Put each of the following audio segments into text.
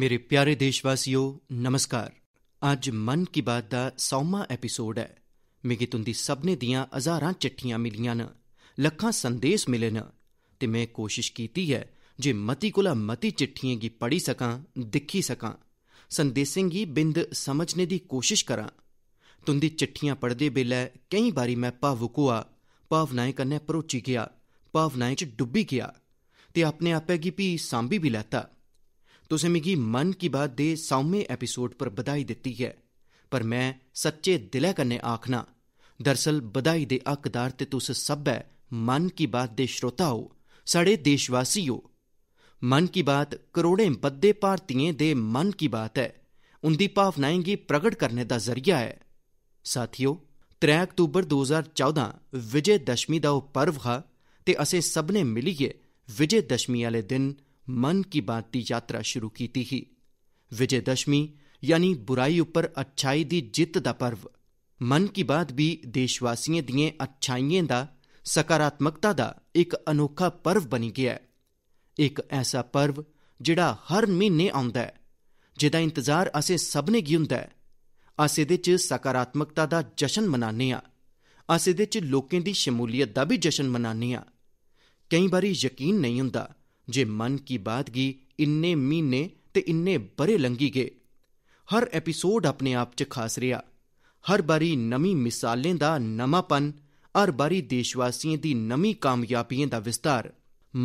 ਮੇਰੇ ਪਿਆਰੇ ਦੇਸ਼ਵਾਸੀਓ ਨਮਸਕਾਰ ਅੱਜ ਮਨ ਕੀ ਬਾਤ ਦਾ 100ਵਾਂ ਐਪੀਸੋਡ ਹੈ ਮੇਗੀ ਤੁੰਦੀ ਸਭਨੇ ਦੀਆਂ ਹਜ਼ਾਰਾਂ ਚਿੱਠੀਆਂ ਮਿਲੀਆਂ ਨ ਲੱਖਾਂ ਸੰਦੇਸ਼ ਮਿਲੇ ਨ ਤੇ ਮੈਂ ਕੋਸ਼ਿਸ਼ ਕੀਤੀ ਹੈ ਜੇ ਮਤੀ ਕੋਲਾ ਮਤੀ ਚਿੱਠੀਆਂ ਕੀ ਪੜੀ ਸਕਾਂ ਦਿਖੀ ਸਕਾਂ ਸੰਦੇਸ਼ਾਂ ਕੀ ਬਿੰਦ ਸਮਝਨੇ ਦੀ ਕੋਸ਼ਿਸ਼ ਕਰਾਂ ਤੁੰਦੀ ਚਿੱਠੀਆਂ ਪੜਦੇ ਬੇਲੇ ਕਈ ਵਾਰੀ ਮੈਂ ਭਾਵੁਕ ਹੋਆ ਭਾਵਨਾਏ ਕੰਨੇ ਪਰੋਚੀ ਗਿਆ ਭਾਵਨਾਏ ਚ ਡੁੱਬੀ ਗਿਆ ਤੇ ਆਪਣੇ ਆਪੇ ਕੀ ਵੀ ਸਾਂਭੀ ਵੀ ਲੈਤਾ ਤੁਸੀਂ ਮਿਗੀ ਮਨ ਕੀ ਬਾਤ ਦੇ ਸੌਵੇਂ ਐਪੀਸੋਡ ਪਰ ਬਧਾਈ ਦਿੱਤੀ ਹੈ ਪਰ ਮੈਂ ਸੱਚੇ ਦਿਲੇ ਕੰਨੇ ਆਖਣਾ ਦਰਸਲ ਬਧਾਈ ਦੇ ਅਕਦਾਰ ਤੇ ਤੁਸ ਸਭ ਹੈ ਮਨ ਕੀ ਬਾਤ ਦੇ ਸ਼ਰੋਤਾ ਹੋ ਸਾਡੇ ਦੇਸ਼ਵਾਸੀਓ ਮਨ ਕੀ ਬਾਤ ਕਰੋੜੇ ਬੱਦੇ ਭਾਰਤੀਆਂ ਦੇ ਮਨ ਕੀ ਬਾਤ ਹੈ ਉੰਦੀ ਭਾਵਨਾਵਾਂ ਗੀ ਪ੍ਰਗਟ ਕਰਨ ਦਾ ਜ਼ਰੀਆ ਹੈ ਸਾਥੀਓ 3 ਅਕਤੂਬਰ 2014 ਵਿਜੇ ਦਸ਼ਮੀ ਦਾ ਉਹ ਪਰਵ ਹੈ ਤੇ ਅਸੀਂ ਸਭ ਨੇ ਮਿਲੀਏ ਵਿਜੇ ਦਸ਼ਮੀ ਵਾਲੇ ਦਿਨ ਮਨ ਕੀ ਬਾਤ ਦੀ ਯਾਤਰਾ ਸ਼ੁਰੂ ਕੀਤੀ ਹੀ ਵਿਜੇ ਦਸ਼ਮੀ ਯਾਨੀ ਬੁਰਾਈ ਉੱਪਰ ਅੱਛਾਈ ਦੀ ਜਿੱਤ ਦਾ ਪਰਵ ਮਨ ਕੀ ਬਾਤ ਵੀ ਦੇਸ਼ਵਾਸੀਆਂ ਦੀਆਂ ਅੱਛਾਈਆਂ ਦਾ ਸਕਾਰਾਤਮਕਤਾ ਦਾ ਇੱਕ ਅਨੋਖਾ ਪਰਵ ਬਣ ਗਿਆ ਹੈ ਇੱਕ ਐਸਾ ਪਰਵ ਜਿਹੜਾ ਹਰ ਮਹੀਨੇ ਆਉਂਦਾ ਹੈ ਜਿਹਦਾ ਇੰਤਜ਼ਾਰ ਅਸੀਂ ਸਭ ਨੇ ਕੀ ਹੁੰਦਾ ਹੈ ਅਸੀਂ ਦੇ ਚ ਸਕਾਰਾਤਮਕਤਾ ਦਾ ਜਸ਼ਨ ਮਨਾਉਂਦੇ ਆ ਅਸੀਂ ਦੇ ਚ ਲੋਕਾਂ ਦੀ ਸ਼ਮੂਲੀਅਤ ਦਾ ਵੀ ਜਸ਼ਨ ਮਨਾਉਂਦੇ ਆ ਕਈ ਵਾਰੀ ਯਕੀਨ ਨਹੀਂ ਹੁੰਦਾ ਜੇ ਮਨ ਕੀ ਬਾਤ ਗੀ ਇੰਨੇ ਮੀਨੇ ਤੇ ਇੰਨੇ ਬਰੇ ਲੰਗੀ ਗੇ ਹਰ ਐਪੀਸੋਡ ਆਪਣੇ ਆਪ ਚ ਖਾਸ ਰਿਆ ਹਰ ਬਾਰੀ ਨਵੀਂ ਮਿਸਾਲਾਂ ਦਾ ਨਮਾਪਨ ਹਰ ਬਾਰੀ ਦੇਸ਼ਵਾਸੀਆਂ ਦੀ ਨਵੀਂ ਕਾਮਯਾਬੀਆਂ ਦਾ ਵਿਸਤਾਰ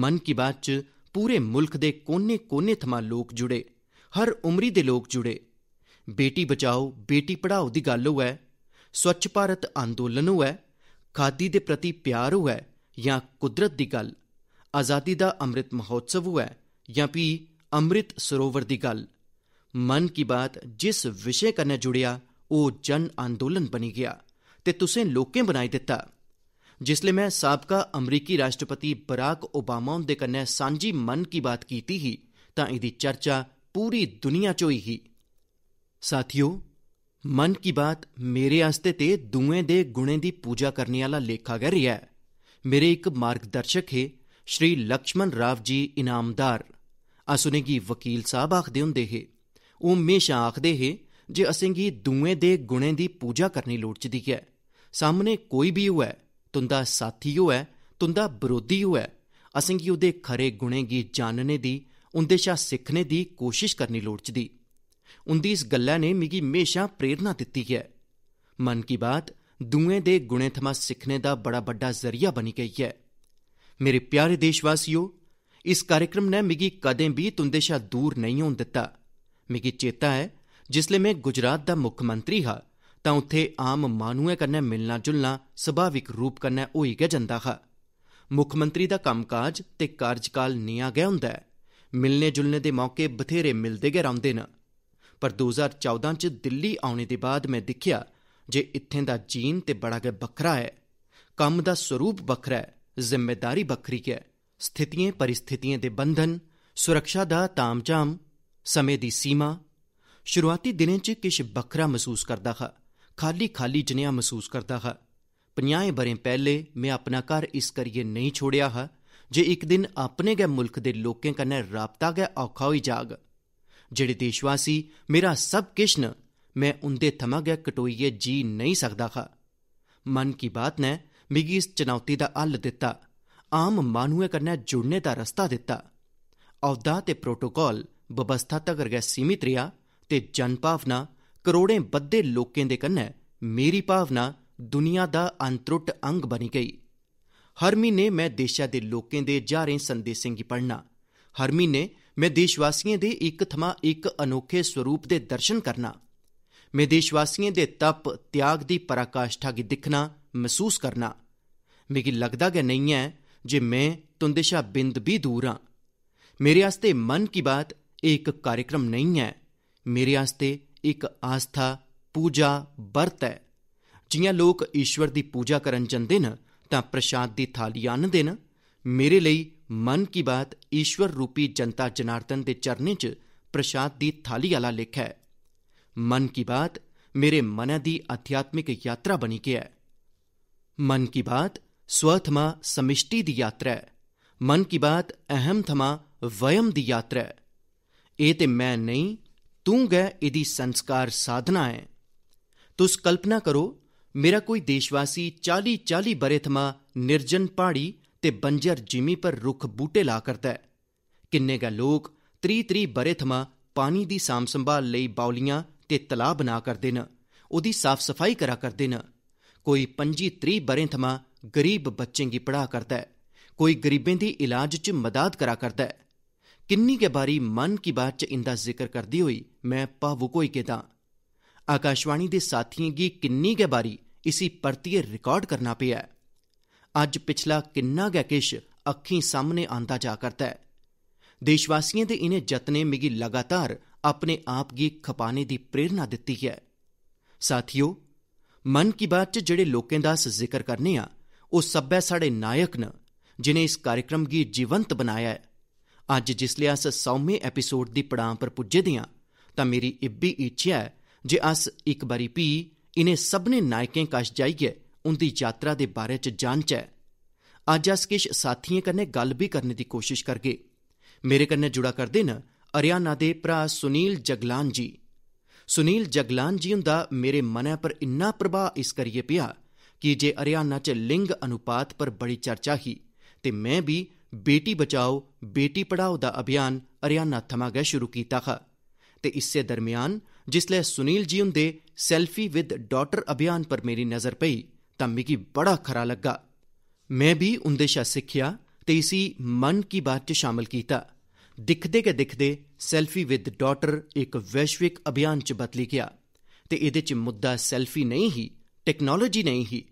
ਮਨ ਕੀ ਬਾਤ ਚ ਪੂਰੇ ਮੁਲਕ ਦੇ ਕੋਨੇ-ਕੋਨੇ ਥਮਾ ਲੋਕ ਜੁੜੇ ਹਰ ਉਮਰੀ ਦੇ ਲੋਕ ਜੁੜੇ ਬੇਟੀ ਬਚਾਓ ਬੇਟੀ ਪੜਾਓ ਦੀ ਗੱਲ ਹੋਵੇ ਸਵੱਛ ਭਾਰਤ ਅੰਦੋਲਨ ਹੋਵੇ ਖਾਦੀ ਦੇ ਪ੍ਰਤੀ ਪਿਆਰ ਹੋਵੇ ਜਾਂ ਕੁਦਰਤ ਦੀ ਗੱਲ ਆਜ਼ਾਦੀ ਦਾ ਅੰਮ੍ਰਿਤ ਮਹੋਤਸਵ ਹੋਇਆ ਜਾਂ ਵੀ ਅੰਮ੍ਰਿਤ ਸਰੋਵਰ ਦੀ ਗੱਲ ਮਨ ਕੀ ਬਾਤ ਜਿਸ ਵਿਸ਼ੇ ਕਰਨੇ ਜੁੜਿਆ ਉਹ ਜਨ ਅੰਦੋਲਨ ਬਣੀ ਗਿਆ ਤੇ ਤੁਸੀਂ ਲੋਕੇ ਬਣਾਈ ਦਿੱਤਾ ਜਿਸਲੇ ਮੈਂ ਸਾਬਕਾ ਅਮਰੀਕੀ ਰਾਸ਼ਟਰਪਤੀ ਬਰਾਕ ਓਬਾਮਾ ਦੇ ਕੰਨੇ ਸਾਂਝੀ ਮਨ ਕੀ ਬਾਤ ਕੀਤੀ ਹੀ ਤਾਂ ਇਹਦੀ ਚਰਚਾ ਪੂਰੀ ਦੁਨੀਆ 'ਚ ਹੋਈ ਹੀ ਸਾਥੀਓ ਮਨ ਕੀ ਬਾਤ ਮੇਰੇ ਆਸਤੇ ਤੇ ਦੂਏ ਦੇ ਗੁਣੇ ਦੀ ਪੂਜਾ ਕਰਨ ਵਾਲਾ ਲੇਖਾ ਗਹਿ ਰਿਹਾ ਹੈ ਮੇਰੇ ਇੱਕ ਮਾਰਗਦਰਸ਼ਕ ਹੈ श्री लक्ष्मण राव जी इनामदार अस उनेंगी वकील साहब आखदे होंदे हे ओह् म्हेशा आखदे हे जे असेंगी दुए दे गुणें दी पूजा करनी लोड़चदी ऐ सामने कोई भी होऐ तुंदा साथी होऐ तुंदा बरोधी होऐ असेंगी ओह्दे खरे गुणें गी जानने दी उंदे शा सिक्खने दी कोशिश करनी लोड़चदी उंदी इस गल्लै ने मिगी म्हेशा प्रेरणा दित्ती ऐ मन की बात दुए दे गुणें थमां सिक्खने दा बड़ा बड्डा जरिया बनी गेई ऐ मेरे प्यारे देशवासियो इस कार्यक्रम ने मिगी कदें भी तुंदे शा दूर नहीं होन दित्ता मिगी चेता है जिसले मैं गुजरात दा मुख्यमंत्री हा ता उत्थे आम माह्नुएं कन्ने मिलना जुलना स्वाभाविक रूप कन्ने होई गै जंदा हा मुख्यमंत्री दा कामकाज ते कार्यकाल निया गै हुंदा है मिलने जुलने दे मौके बथेरे मिलदे गै रौंह्दे न पर 2014 च दिल्ली आउने दे बाद मैं दिखया जे इत्थें दा जीन ते बड़ा गै बखरा है कम्म दा स्वरूप बखरा है ਜ਼ਿੰਮੇਵਾਰੀ ਬੱਕਰੀ ਹੈ ਸਥਿਤੀਆਂ ਪਰਿਸਥਿਤੀਆਂ ਦੇ ਬੰਧਨ ਸੁਰੱਖਿਆ ਦਾ ਤਾਮਝਾਮ ਸਮੇਂ ਦੀ ਸੀਮਾ ਸ਼ੁਰੂਆਤੀ ਦਿਨਾਂ 'ਚ ਕਿਛ ਬੱਕਰਾ ਮਹਿਸੂਸ ਕਰਦਾ ਹਾਂ ਖਾਲੀ ਖਾਲੀ ਜਨਿਆ ਮਹਿਸੂਸ ਕਰਦਾ ਹਾਂ 50 ਬਰੇ ਪਹਿਲੇ ਮੈਂ ਆਪਣਾ ਘਰ ਇਸ ਕਰੀਏ ਨਹੀਂ ਛੋੜਿਆ ਹਾਂ ਜੇ ਇੱਕ ਦਿਨ ਆਪਣੇ ਗਏ ਮੁਲਕ ਦੇ ਲੋਕਾਂ ਕੰਨ ਰਾਬਤਾ ਗਏ ਔਖਾ ਹੋਈ ਜਾਗ ਜਿਹੜੇ ਦੇਸ਼ਵਾਸੀ ਮੇਰਾ ਸਭ ਕਿਸ਼ਨ ਮੈਂ ਉੰਦੇ ਥਮਾ ਗਿਆ ਕਟੋਈਏ ਜੀ ਨਹੀਂ ਸਕਦਾ ਖਾ ਮਨ ਕੀ ਬਾਤ ਨੇ ਮਿਗੀ ਇਸ ਚੁਣੌਤੀ ਦਾ ਹੱਲ ਦਿੱਤਾ ਆਮ ਮਾਨੂਏ ਕਰਨਾ ਜੁੜਨੇ ਦਾ ਰਸਤਾ ਦਿੱਤਾ ਔਦਾ ਤੇ ਪ੍ਰੋਟੋਕਾਲ ਬਬਸਥਾ ਤੱਕ ਰਗੈ ਸੀਮਿਤ ਰਿਆ ਤੇ ਜਨ ਭਾਵਨਾ ਕਰੋੜੇ ਬੱਦੇ ਲੋਕਾਂ ਦੇ ਕੰਨ ਮੇਰੀ ਭਾਵਨਾ ਦੁਨੀਆ ਦਾ ਅੰਤਰੁੱਟ ਅੰਗ ਬਣੀ ਗਈ ਹਰ ਮਹੀਨੇ ਮੈਂ ਦੇਸ਼ਾਂ ਦੇ ਲੋਕਾਂ ਦੇ ਜਾਰੇ ਸੰਦੇਸ਼ਾਂ ਕੀ ਪੜਨਾ ਹਰ ਮਹੀਨੇ ਮੈਂ ਦੇਸ਼ਵਾਸੀਆਂ ਦੇ ਇੱਕ ਥਮਾ ਇੱਕ ਅਨੋਖੇ ਸਰੂਪ ਦੇ ਦਰਸ਼ਨ ਕਰਨਾ ਮੈਂ ਦੇਸ਼ਵਾਸੀਆਂ ਦੇ ਤਪ ਤਿਆਗ ਦੀ ਪਰਾਕਾਸ਼ਠਾ ਕੀ ਦਿਖਣਾ ਮਹਿਸੂਸ ਕਰਨਾ ਮੈਨੂੰ ਲੱਗਦਾ ਕਿ ਨਹੀਂ ਹੈ ਜੇ ਮੈਂ ਤੁੰਦੇਸ਼ਾ ਬਿੰਦ ਵੀ ਦੂਰ ਹਾਂ ਮੇਰੇ ਵਾਸਤੇ ਮਨ ਕੀ ਬਾਤ ਇੱਕ ਕਾਰਜਕ੍ਰਮ ਨਹੀਂ ਹੈ ਮੇਰੇ ਵਾਸਤੇ ਇੱਕ ਆਸਥਾ ਪੂਜਾ ਵਰਤ ਹੈ ਜਿਉਂ ਲੋਕ ਈਸ਼ਵਰ ਦੀ ਪੂਜਾ ਕਰਨ ਜਾਂਦੇ ਨੇ ਤਾਂ ਪ੍ਰਸ਼ਾਦ ਦੀ ਥਾਲੀ ਆਣਦੇ ਨੇ ਮੇਰੇ ਲਈ ਮਨ ਕੀ ਬਾਤ ਈਸ਼ਵਰ ਰੂਪੀ ਜਨਤਾ ਜਨਾਰਦਨ ਦੇ ਚਰਨੇ 'ਚ ਪ੍ਰਸ਼ਾਦ ਦੀ ਥਾਲੀ ਵਾਲਾ ਲਿਖ ਹੈ ਮਨ ਕੀ ਬਾਤ ਮੇਰੇ ਮਨ ਦੀ ਅਧਿਆਤਮਿਕ ਯਾਤਰਾ ਬਣੀ ਗਿਆ ਹੈ મન કી બાત સ્વથમાં સમિષ્ટિ દી યાત્રા મન કી બાત અહમ થમાં વયમ દી યાત્રા ਇਹ ਤੇ ਮੈਂ ਨਹੀਂ ਤੂੰ ਗੈ ਇਹਦੀ ਸੰਸਕਾਰ ਸਾਧਨਾ ਹੈ ਤੁਸ ਕਲਪਨਾ ਕਰੋ ਮੇਰਾ ਕੋਈ ਦੇਸ਼ਵਾਸੀ 40 40 ਬਰੇ ਥਮਾ નિર્ਜਨ ਪਹਾੜੀ ਤੇ ਬੰਜਰ ਜਿਮੀ ਪਰ ਰੁੱਖ ਬੂਟੇ ਲਾ ਕਰਦਾ ਹੈ ਕਿੰਨੇ ਗਾ ਲੋਕ 30 30 ਬਰੇ ਥਮਾ ਪਾਣੀ ਦੀ ਸਾਮ ਸੰਭਾਲ ਲਈ ਬੌਲੀਆਂ ਤੇ ਤਲਾਬ ਬਣਾ ਕਰਦੇ ਨ ਉਹਦੀ ਸਾਫ਼ ਸਫਾਈ ਕਰਾ ਕਰਦੇ ਨ ਕੋਈ ਪੰਜੀ ਤਰੀ ਬਰੇ ਥਮਾ ਗਰੀਬ ਬੱਚੇ ਦੀ ਪੜਾ ਕਰਦਾ ਹੈ ਕੋਈ ਗਰੀਬੇ ਦੀ ਇਲਾਜ ਚ ਮਦਦ ਕਰਾ ਕਰਦਾ ਹੈ ਕਿੰਨੀ ਕੇ ਬਾਰੀ ਮਨ ਕੀ ਬਾਤ ਚ ਇੰਦਾ ਜ਼ਿਕਰ ਕਰਦੀ ਹੋਈ ਮੈਂ ਪਾਵੂ ਕੋਈ ਕਿਦਾ ਆਕਾਸ਼ਵਾਣੀ ਦੇ ਸਾਥੀਆਂ ਦੀ ਕਿੰਨੀ ਕੇ ਬਾਰੀ ਇਸੀ ਪਰਤੀਏ ਰਿਕਾਰਡ ਕਰਨਾ ਪਿਆ ਅੱਜ ਪਿਛਲਾ ਕਿੰਨਾ ਗਿਆ ਕਿਸ਼ ਅੱਖੀਂ ਸਾਹਮਣੇ ਆਂਦਾ ਜਾ ਕਰਦਾ ਹੈ ਦੇਸ਼ ਵਾਸੀਆਂ ਦੇ ਇਨੇ ਜਤਨੇ ਮਿਗੀ ਲਗਾਤਾਰ ਆਪਣੇ ਆਪ ਗੀ ਖਪਾਣੇ ਦੀ ਪ੍ਰੇਰਣਾ ਦਿੱਤੀ ਹੈ ਸਾਥੀਓ ਮਨ ਕੀ ਬਾਤ ਚ ਜਿਹੜੇ ਲੋਕਾਂ ਦਾ ਜ਼ਿਕਰ ਕਰਨੇ ਆ ਉਹ ਸਭੇ ਸਾਡੇ ਨਾਇਕ ਨ ਜਿਨੇ ਇਸ ਕਾਰਜਕ੍ਰਮ ਗੀ ਜੀਵੰਤ ਬਣਾਇਆ ਹੈ ਅੱਜ ਜਿਸ ਲਈ ਅਸ 100ਵੇਂ ਐਪੀਸੋਡ ਦੀ ਪੜਾਂ ਪਰ ਪੁੱਜੇ ਦਿਆਂ ਤਾਂ ਮੇਰੀ ਇੱਬੀ ਇੱਛਾ ਹੈ ਜੇ ਅਸ ਇੱਕ ਬਾਰੀ ਵੀ ਇਨੇ ਸਭਨੇ ਨਾਇਕਾਂ ਕਾਸ਼ ਜਾਈਏ ਉਹਦੀ ਯਾਤਰਾ ਦੇ ਬਾਰੇ ਚ ਜਾਣਚੈ ਅੱਜ ਅਸ ਕਿਸ਼ ਸਾਥੀਆਂ ਕਨੇ ਗੱਲ ਵੀ ਕਰਨ ਦੀ ਕੋਸ਼ਿਸ਼ ਕਰਗੇ ਮੇਰੇ ਕੰਨੇ ਜੁੜਾ ਕਰਦੇ ਨ ਹਰਿਆਣਾ ਦੇ ਭਰਾ ਸੁਨੀਲ ਜਗਲਾਨ ਜੀ सुनील जगलान जी हुंदा मेरे मनै पर इन्ना प्रभाव इस करियै पेआ कि जे हरियाणा च लिंग अनुपात पर बड़ी चर्चा ही ते मैं भी बेटी बचाओ बेटी पढ़ाओ दा अभियान हरियाणा थमां गै शुरू कीता हा ते इस्सै दरमियान जिसलै सुनील जी हुंदे सेल्फी विद डॉटर अभियान पर मेरी नज़र पई तां मिगी बड़ा खरा लग्गा मैं भी उंदे शा सिक्खेआ ते इसी मन की बात च शामिल कीता ਦਿਖਦੇ ਕੇ ਦਿਖਦੇ ਸੈਲਫੀ ਵਿਦ ਡਾਟਰ ਇੱਕ ਵੈਸ਼ਵਿਕ ਅਭਿਆਨ 'ਚ ਬਤਲੀ ਗਿਆ ਤੇ ਇਹਦੇ 'ਚ ਮੁੱਦਾ ਸੈਲਫੀ ਨਹੀਂ ਹੀ ਟੈਕਨੋਲੋਜੀ ਨਹੀਂ ਹੀ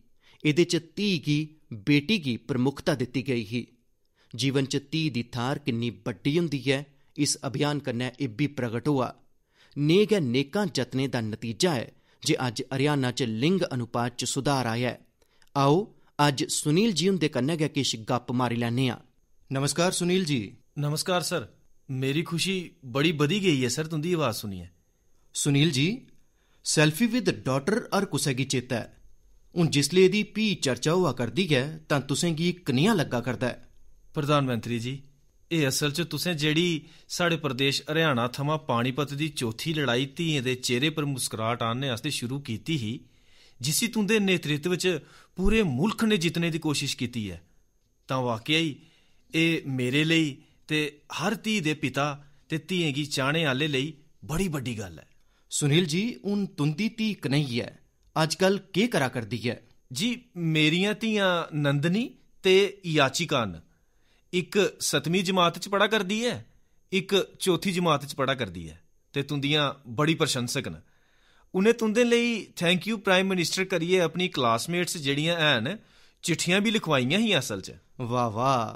ਇਹਦੇ 'ਚ ਧੀ ਕੀ ਬੇਟੀ ਕੀ ਪ੍ਰਮੁਖਤਾ ਦਿੱਤੀ ਗਈ ਹੀ ਜੀਵਨ 'ਚ ਧੀ ਦੀ ਥਾਰ ਕਿੰਨੀ ਵੱਡੀ ਹੁੰਦੀ ਹੈ ਇਸ ਅਭਿਆਨ ਕੰਨੇ ਇਹ ਵੀ ਪ੍ਰਗਟ ਹੋਆ ਨੇਕ ਹੈ ਨੇਕਾਂ ਜਤਨੇ ਦਾ ਨਤੀਜਾ ਹੈ ਜੇ ਅੱਜ ਹਰਿਆਣਾ 'ਚ ਲਿੰਗ ਅਨੁਪਾਤ 'ਚ ਸੁਧਾਰ ਆਇਆ ਹੈ ਆਓ ਅੱਜ ਸੁਨੀਲ ਜੀ ਹੁੰਦੇ ਕੰਨੇ ਗਾ ਕਿਸ਼ ਗੱਪ ਮਾਰੀ ਲੈਣੇ ਆ ਨਮਸਕਾਰ ਸੁਨੀਲ ਜੀ ਨਮਸਕਾਰ ਸਰ ਮੇਰੀ ਖੁਸ਼ੀ ਬੜੀ ਵਧੀ ਗਈ ਹੈ ਸਰ ਤੁੰਦੀ ਆਵਾਜ਼ ਸੁਣੀਏ Sunil ji selfie with daughter ਅਰ ਕੁਸਗੀ ਚੇਤਾ ਹੈ ਜਿਸ ਜਿਸਲੇ ਦੀ ਪੀ ਚਰਚਾ ਹੋਆ ਕਰਦੀ ਹੈ ਤਾਂ ਕੀ ਕਨੀਆਂ ਲੱਗਾ ਕਰਦਾ ਹੈ ਪ੍ਰਧਾਨ ਮੰਤਰੀ ਜੀ ਇਹ ਅਸਲ 'ਚ ਤੁਸੀਂ ਜਿਹੜੀ ਸਾਡੇ ਪ੍ਰਦੇਸ਼ ਹਰਿਆਣਾ ਥਮਾ ਪਾਣੀਪਤ ਦੀ ਚੌਥੀ ਲੜਾਈ ਧੀ ਦੇ ਚਿਹਰੇ ਪਰ ਮੁਸਕਰਾਟ ਆਣਨੇ ਵਾਸਤੇ ਸ਼ੁਰੂ ਕੀਤੀ ਹੀ ਜਿਸੀ ਤੁੰਦੇ ਨੇਤ੍ਰਿਤਵ ਵਿੱਚ ਪੂਰੇ ਮੁਲਕ ਨੇ ਜਿੱਤਨੇ ਦੀ ਕੋਸ਼ਿਸ਼ ਕੀਤੀ ਹੈ ਤਾਂ ਵਾਕਿਆ ਹੀ ਇਹ ਮੇਰੇ ਲਈ ਤੇ ਹਰ ਧੀ ਦੇ ਪਿਤਾ ਤੇ ਧੀਏ ਦੀ ਚਾਣੇ ਵਾਲੇ ਲਈ ਬੜੀ ਵੱਡੀ ਗੱਲ ਹੈ ਸੁਨੀਲ ਜੀ ਉਹ ਤੁੰਦੀ ਧੀ ਕਨਈ ਹੈ ਅੱਜ ਕੱਲ ਕੀ ਕਰਾ ਕਰਦੀ ਹੈ ਜੀ ਮੇਰੀਆਂ ਧੀਆਂ ਨੰਦਨੀ ਤੇ ਯਾਚਿਕਾ ਇੱਕ 7ਵੀਂ ਜਮਾਤ ਚ ਪੜਾ ਕਰਦੀ ਹੈ ਇੱਕ ਚੌਥੀ ਜਮਾਤ ਚ ਪੜਾ ਕਰਦੀ ਹੈ ਤੇ ਤੁੰਦੀਆਂ ਬੜੀ ਪ੍ਰਸ਼ੰਸਕ ਨੇ ਉਹਨੇ ਤੁੰਦੇ ਲਈ ਥੈਂਕ ਯੂ ਪ੍ਰਾਈਮ ਮਿਨਿਸਟਰ ਕਰੀਏ ਆਪਣੀ ਕਲਾਸਮੇਟਸ ਜਿਹੜੀਆਂ ਐਨ ਚਿੱਠੀਆਂ ਵੀ ਲਿਖਵਾਈਆਂ ਹੀ ਅਸਲ 'ਚ ਵਾਹ ਵਾਹ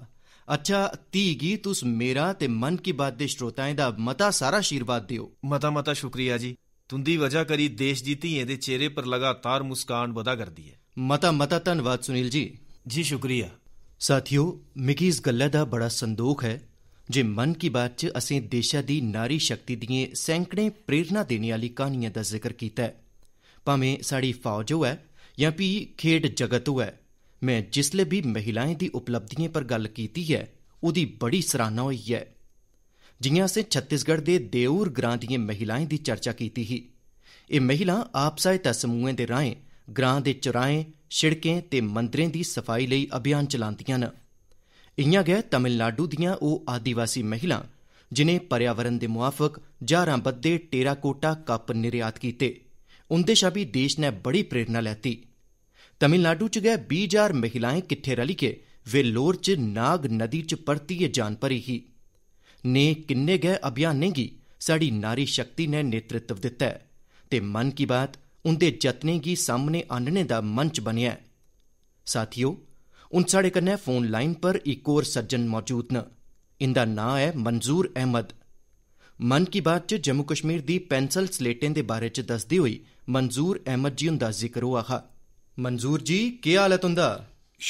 ਅੱਛਾ ਤੀ ਗੀ ਤੁਸ ਮੇਰਾ ਤੇ ਮਨ ਕੀ ਬਾਤ ਦੇ ਸ਼ਰੋਤਾਏ ਦਾ ਮਤਾ ਸਾਰਾ ਆਸ਼ੀਰਵਾਦ ਦਿਓ ਮਤਾ ਮਤਾ ਸ਼ੁਕਰੀਆ ਜੀ ਤੁੰਦੀ ਵਜਾ ਕਰੀ ਦੇਸ਼ ਦੀ ਧੀਏ ਦੇ ਚਿਹਰੇ ਪਰ ਲਗਾਤਾਰ ਮੁਸਕਾਨ ਵਧਾ ਕਰਦੀ ਹੈ ਮਤਾ ਮਤਾ ਧੰਨਵਾਦ ਸੁਨੀਲ ਜੀ ਜੀ ਸ਼ੁਕਰੀਆ ਸਾਥਿਓ ਮਿਕੀ ਇਸ ਗੱਲ ਦਾ ਬੜਾ ਸੰਦੋਖ ਹੈ ਜੇ ਮਨ ਕੀ ਬਾਤ ਚ ਅਸੀਂ ਦੇਸ਼ਾ ਦੀ ਨਾਰੀ ਸ਼ਕਤੀ ਦੀਆਂ ਸੈਂਕੜੇ ਪ੍ਰੇਰਣਾ ਦੇਣ ਵਾਲੀ ਕਹਾਣੀਆਂ ਦਾ ਜ਼ਿਕਰ ਕੀਤਾ ਹੈ ਭਾਵੇਂ ਸਾਡੀ ਫੌਜ ਹੋਵੇ ਜਾਂ ਵੀ ਖੇਡ ਜਗਤ ਹੋਵੇ ਮੈਂ ਜਿਸਲੇ ਵੀ ਮਹਿਲਾਵਾਂ ਦੀ ਉਪਲਬਧੀਆਂ ਪਰ ਗੱਲ ਕੀਤੀ ਹੈ ਉਹਦੀ ਬੜੀ ਸਰਾਹਨਾ ਹੋਈ ਹੈ ਜਿਵੇਂ ਅਸੀਂ ਛੱਤੀਸਗੜ੍ਹ ਦੇ ਦੇਉਰ ਗ੍ਰਾਂ ਦੀਆਂ ਮਹਿਲਾਵਾਂ ਦੀ ਚਰਚਾ ਕੀਤੀ ਹੀ ਇਹ ਮਹਿਲਾ ਆਪਸਾਇਤ ਸਮੂਹਾਂ ਦੇ ਰਾਹੀਂ ਗ੍ਰਾਂ ਦੇ ਚੁਰਾਹੇ ਸ਼ਿੜਕੇ ਤੇ ਮੰਦਰਾਂ ਦੀ ਸਫਾਈ ਲਈ ਅਭਿਆਨ ਚਲਾਉਂਦੀਆਂ ਨੇ ਇੰਨਾਂ ਗਏ ਤਮਿਲਨਾਡੂ ਦੀਆਂ ਉਹ ਆਦੀਵਾਸੀ ਮਹਿਲਾ ਜਿਨੇ ਪਰਿਆਵਰਣ ਦੇ ਮੁਆਫਕ ਜਾਰਾਂ ਬੱਦੇ ਟੇਰਾਕੋਟਾ ਕੱਪ ਨਿਰਯਾਤ ਕੀਤੇ ਉਹਦੇ ਸ਼ਾਬੀ ਦੇਸ਼ ਨੇ ਬੜੀ ਪ੍ਰੇਰਣਾ ਲੈਤੀ तमिलनाडु च गै बीह् हजार महिलाएं किट्ठे रलियै वेल्लोर च नाग नदी च परतियै जान भरी ही ने किन्ने गै अभियानें गी स्हाड़ी नारी शक्ति ने नेतृत्व दित्ता ऐ ते मन की बात उंदे जतनें गी सामने आह्नने दा मंच बनेआ ऐ साथियो हून साढ़े कन्नै फोन लाइन पर इक होर सज्जन मौजूद न इंदा नां ऐ मंजूर अहमद मन की बात च जम्मू कश्मीर दी पैंसल स्लेटें दे बारे च दस्सदे होई मंजूर अहमद जी हुंदा जिक्र होआ हा ਮਨਜ਼ੂਰ ਜੀ ਕੀ ਹਾਲ ਹੈ ਤੁੰਦਾ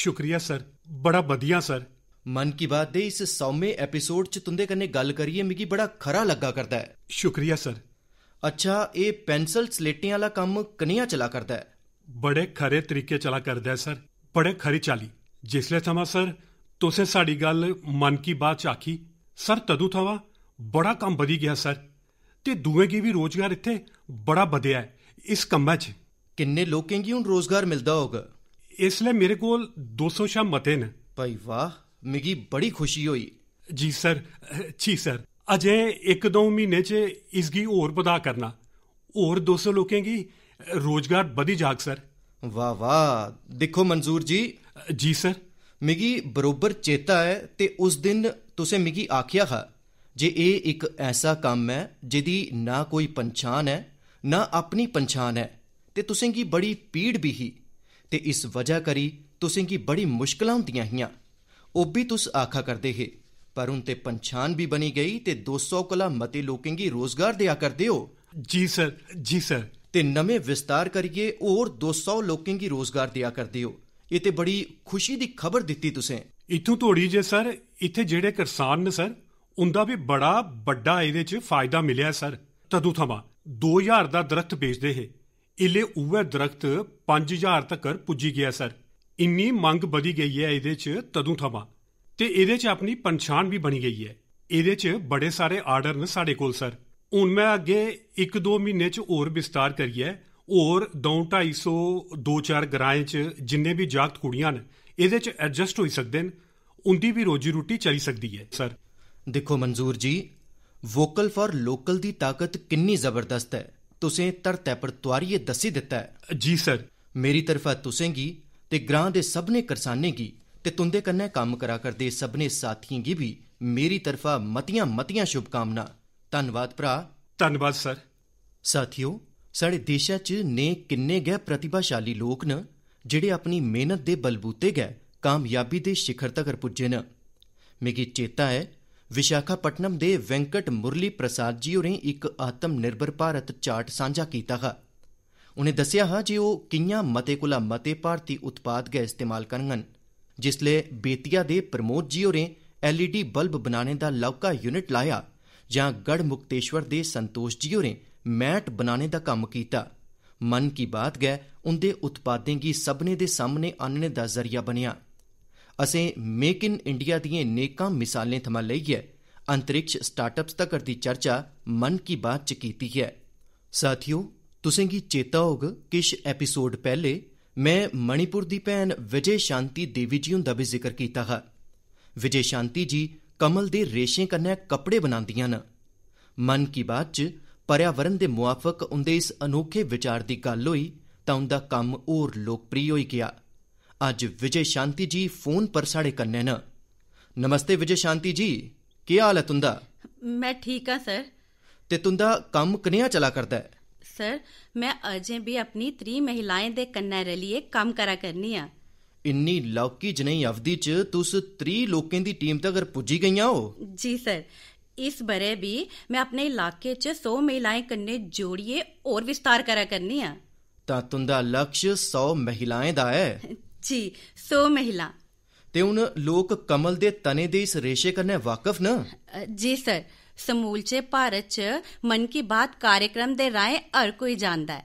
ਸ਼ੁਕਰੀਆ ਸਰ ਬੜਾ ਵਧੀਆ ਸਰ ਮਨ ਕੀ ਬਾਤ ਦੇ ਇਸ 100ਵੇਂ ਐਪੀਸੋਡ ਚ ਤੁੰਦੇ ਕਨੇ ਗੱਲ ਕਰੀਏ ਮਿਗੀ ਬੜਾ ਖਰਾ ਲੱਗਾ ਕਰਦਾ ਹੈ ਸ਼ੁਕਰੀਆ ਸਰ ਅੱਛਾ ਇਹ ਪੈਨਸਲ ਸਲੇਟੀਆਂ ਵਾਲਾ ਕੰਮ ਕਨੀਆਂ ਚਲਾ ਕਰਦਾ ਹੈ ਬੜੇ ਖਰੇ ਤਰੀਕੇ ਚਲਾ ਕਰਦਾ ਹੈ ਸਰ ਬੜੇ ਖਰੀ ਚਾਲੀ ਜਿਸਲੇ ਸਮਾ ਸਰ ਤੁਸੀਂ ਸਾਡੀ ਗੱਲ ਮਨ ਕੀ ਬਾਤ ਚ ਆਖੀ ਸਰ ਤਦੂ ਥਵਾ ਬੜਾ ਕੰਮ ਵਧੀ ਗਿਆ ਸਰ ਤੇ ਦੂਏ ਕੀ ਵੀ ਰੋਜ਼ਗਾਰ ਇੱਥੇ ਬੜਾ ਵਧਿਆ ਇਸ ਕੰਮਾਂ 'ਚ ਕਿੰਨੇ ਲੋਕਾਂ ਨੂੰ ਰੋਜ਼ਗਾਰ ਮਿਲਦਾ ਹੋਗਾ ਇਸ ਲਈ ਮੇਰੇ ਕੋਲ 200 ਸ਼ਾ ਮਤੇ ਨੇ ਭਾਈ ਵਾਹ ਮਿਗੀ ਬੜੀ ਖੁਸ਼ੀ ਹੋਈ ਜੀ ਸਰ ਜੀ ਸਰ ਅਜੇ ਇੱਕ ਦੋ ਮਹੀਨੇ 'ਚ ਇਸ ਦੀ ਹੋਰ ਵਧਾ ਕਰਨਾ ਹੋਰ 200 ਲੋਕਾਂ ਦੀ ਰੋਜ਼ਗਾਰ ਵਧੀ ਜਾਗ ਸਰ ਵਾਹ ਵਾਹ ਦੇਖੋ ਮਨਜ਼ੂਰ ਜੀ ਜੀ ਸਰ ਮਿਗੀ ਬਰੋਬਰ ਚੇਤਾ ਹੈ ਤੇ ਉਸ ਦਿਨ ਤੁਸੀਂ ਮਿਗੀ ਆਖਿਆ ਹਾ ਜੇ ਇਹ ਇੱਕ ਐਸਾ ਕੰਮ ਹੈ ਜਿਹਦੀ ਨਾ ਕੋਈ ਪਛਾਣ ਹੈ ਨਾ ਆਪਣੀ ਪਛਾਣ ਹੈ ਤੇ ਤੁਸੀਂ ਕੀ ਬੜੀ ਪੀੜ ਵੀ ਹੀ ਤੇ ਇਸ ਵਜ੍ਹਾ ਕਰੀ ਤੁਸੀਂ ਕੀ ਬੜੀ ਮੁਸ਼ਕਲਾਂ ਹੁੰਦੀਆਂ ਹੀਆਂ ਉਹ ਵੀ ਤੁਸ ਆਖਾ ਕਰਦੇ ਹੈ ਪਰ ਉਨ ਤੇ ਪੰਛਾਨ ਵੀ ਬਣੀ ਗਈ ਤੇ 200 ਕਲਾ ਮਤੇ ਲੋਕਾਂ ਕੀ ਰੋਜ਼ਗਾਰ ਦਿਆ ਕਰਦੇ ਹੋ ਜੀ ਸਰ ਜੀ ਸਰ ਤੇ ਨਵੇਂ ਵਿਸਤਾਰ ਕਰੀਏ ਔਰ 200 ਲੋਕਾਂ ਕੀ ਰੋਜ਼ਗਾਰ ਦਿਆ ਕਰਦੇ ਹੋ ਇਹ ਤੇ ਬੜੀ ਖੁਸ਼ੀ ਦੀ ਖਬਰ ਦਿੱਤੀ ਤੁਸੀਂ ਇਥੋਂ ਤੋੜੀ ਜੇ ਸਰ ਇੱਥੇ ਜਿਹੜੇ ਕਿਸਾਨ ਨੇ ਸਰ ਉਹਦਾ ਵੀ ਬੜਾ ਵੱਡਾ ਇਹਦੇ 'ਚ ਫਾਇਦਾ ਮਿਲਿਆ ਸਰ ਤਦੋਂ ਥਮਾ 2000 ਦਾ ਦਰਖਤ ਵੇਚਦੇ ਹੈ ਇਲੇ ਉਵੇ ਦਰਖਤ 5000 ਤੱਕ ਪੁੱਜੀ ਗਿਆ ਸਰ ਇੰਨੀ ਮੰਗ ਵਧੀ ਗਈ ਹੈ ਇਹਦੇ 'ਚ ਤਦੋਂ ਥਮਾ ਤੇ ਇਹਦੇ 'ਚ ਆਪਣੀ ਪਛਾਣ ਵੀ ਬਣੀ ਗਈ ਹੈ ਇਹਦੇ 'ਚ ਬੜੇ ਸਾਰੇ ਆਰਡਰ ਨੇ ਸਾਡੇ ਕੋਲ ਸਰ ਹੁਣ ਮੈਂ ਅੱਗੇ 1-2 ਮਹੀਨੇ 'ਚ ਹੋਰ ਵਿਸਤਾਰ ਕਰੀਏ ਔਰ 2-250 2-4 ਗਰਾਏ 'ਚ ਜਿੰਨੇ ਵੀ ਜਾਗਤ ਕੁੜੀਆਂ ਨੇ ਇਹਦੇ 'ਚ ਐਡਜਸਟ ਹੋਈ ਸਕਦੇ ਨੇ ਉੰਦੀ ਵੀ ਰੋਜੀ ਰੋਟੀ ਚੱਲ ਸਕਦੀ ਹੈ ਸਰ ਦੇਖੋ ਮਨਜ਼ੂਰ ਜੀ ਵੋਕਲ ਫਾਰ ਲੋਕਲ ਦੀ ਤਾਕਤ ਕਿੰਨੀ ਜ਼ਬਰਦਸਤ ਹੈ ਤੁਸੀਂ ਧਰਤੇ ਪਰ ਤੁਆਰੀਏ ਦੱਸੀ ਦਿੱਤਾ ਜੀ ਸਰ ਮੇਰੀ ਤਰਫਾ ਤੁਸੀਂ ਕੀ ਤੇ ਗ੍ਰਾਂ ਦੇ ਸਭਨੇ ਕਿਸਾਨੇ ਕੀ ਤੇ ਤੁੰਦੇ ਕੰਨੇ ਕੰਮ ਕਰਾ ਕਰਦੇ ਸਭਨੇ ਸਾਥੀਆਂ ਕੀ ਵੀ ਮੇਰੀ ਤਰਫਾ ਮਤੀਆਂ ਮਤੀਆਂ ਸ਼ੁਭਕਾਮਨਾ ਧੰਨਵਾਦ ਭਰਾ ਧੰਨਵਾਦ ਸਰ ਸਾਥਿਓ ਸਾਡੇ ਦੇਸ਼ਾ ਚ ਨੇ ਕਿੰਨੇ ਗਏ ਪ੍ਰਤਿਭਾਸ਼ਾਲੀ ਲੋਕ ਨ ਜਿਹੜੇ ਆਪਣੀ ਮਿਹਨਤ ਦੇ ਬਲਬੂਤੇ ਗਏ ਕਾਮਯਾਬੀ ਦੇ ਸਿਖਰ ਤੱਕ ਪੁੱਜੇ ਨ ਮੇਗੀ ਚੇਤਾ ਹੈ विशाखापट्टनम दे वैंकट मुरली प्रसाद जी होरें इक आत्म निर्भर भारत चार्ट सांझा कीता हा उनें दस्सेआ हा जे ओह् किआं मते कोला मते भारती उत्पाद गै इस्तेमाल करङन जिसलै बेतिया दे प्रमोद जी होरें एलईडी बल्ब बनाने दा लौह्का यूनिट लाया जां गढ़मुक्तेश्वर दे संतोष जी होरें मैट बनाने दा कम्म कीता मन की बात गै उंदे उत्पादें गी सब्भनें दे सामने आह्नने दा ज़रिया बनेआ असें मेक इन इंडिया दिएं नेकां मिसालें थमां लेइयै अंतरिक्ष स्टार्टअप्स तक्कर दी चर्चा मन की बात च कीती ऐ साथियो तुसेंगी चेता होग किश एपिसोड पैहले में मणिपुर दी भैन विजय शांति देवी जी हुंदा बी जिक्र कीता हा विजय शांति जी कमल दे रेशें कन्नै कपड़े बनांदियां न मन की बात च पर्यावरण दे मुआफक उंदे इस अनोखे विचार दी गल्ल होई तां उंदा कम्म होर लोकप्रिय होई गेआ अज्ज विजय शांति जी फोन पर साढ़े कन्नै न नमस्ते विजय शांति जी केह् हाल ऐ तुंदा मैं ठीक आं सर ते तुंदा कम्म कनेहा चला करदा ऐ सर मैं अजें बी अपनी त्री महिलाएं दे कन्नै रलियै कम्म करा करनी आं इन्नी लौह्की जनेही अवधि च तुस त्री लोकें दी टीम तगर पुज्जी गेइयां ओ जी सर इस ब'रे बी मैं अपने इलाके च 100 महिलाएं कन्नै जोड़ियै होर विस्तार करा करनी आं तां तुंदा लक्ष्य 100 महिलाएं दा ऐ ਜੀ ਸੋ ਮਹਿਲਾ ਤੇ ਹੁਣ ਲੋਕ ਕਮਲ ਦੇ ਤਨੇ ਦੇ ਇਸ ਰੇਸ਼ੇ ਕਰਨੇ ਵਾਕਿਫ ਨਾ ਜੀ ਸਰ ਸਮੂਲਚੇ ਭਾਰਤ ਚ ਮਨ ਕੀ ਬਾਤ ਕਾਰਜਕ੍ਰਮ ਦੇ ਰਾਏ ਹਰ ਕੋਈ ਜਾਣਦਾ ਹੈ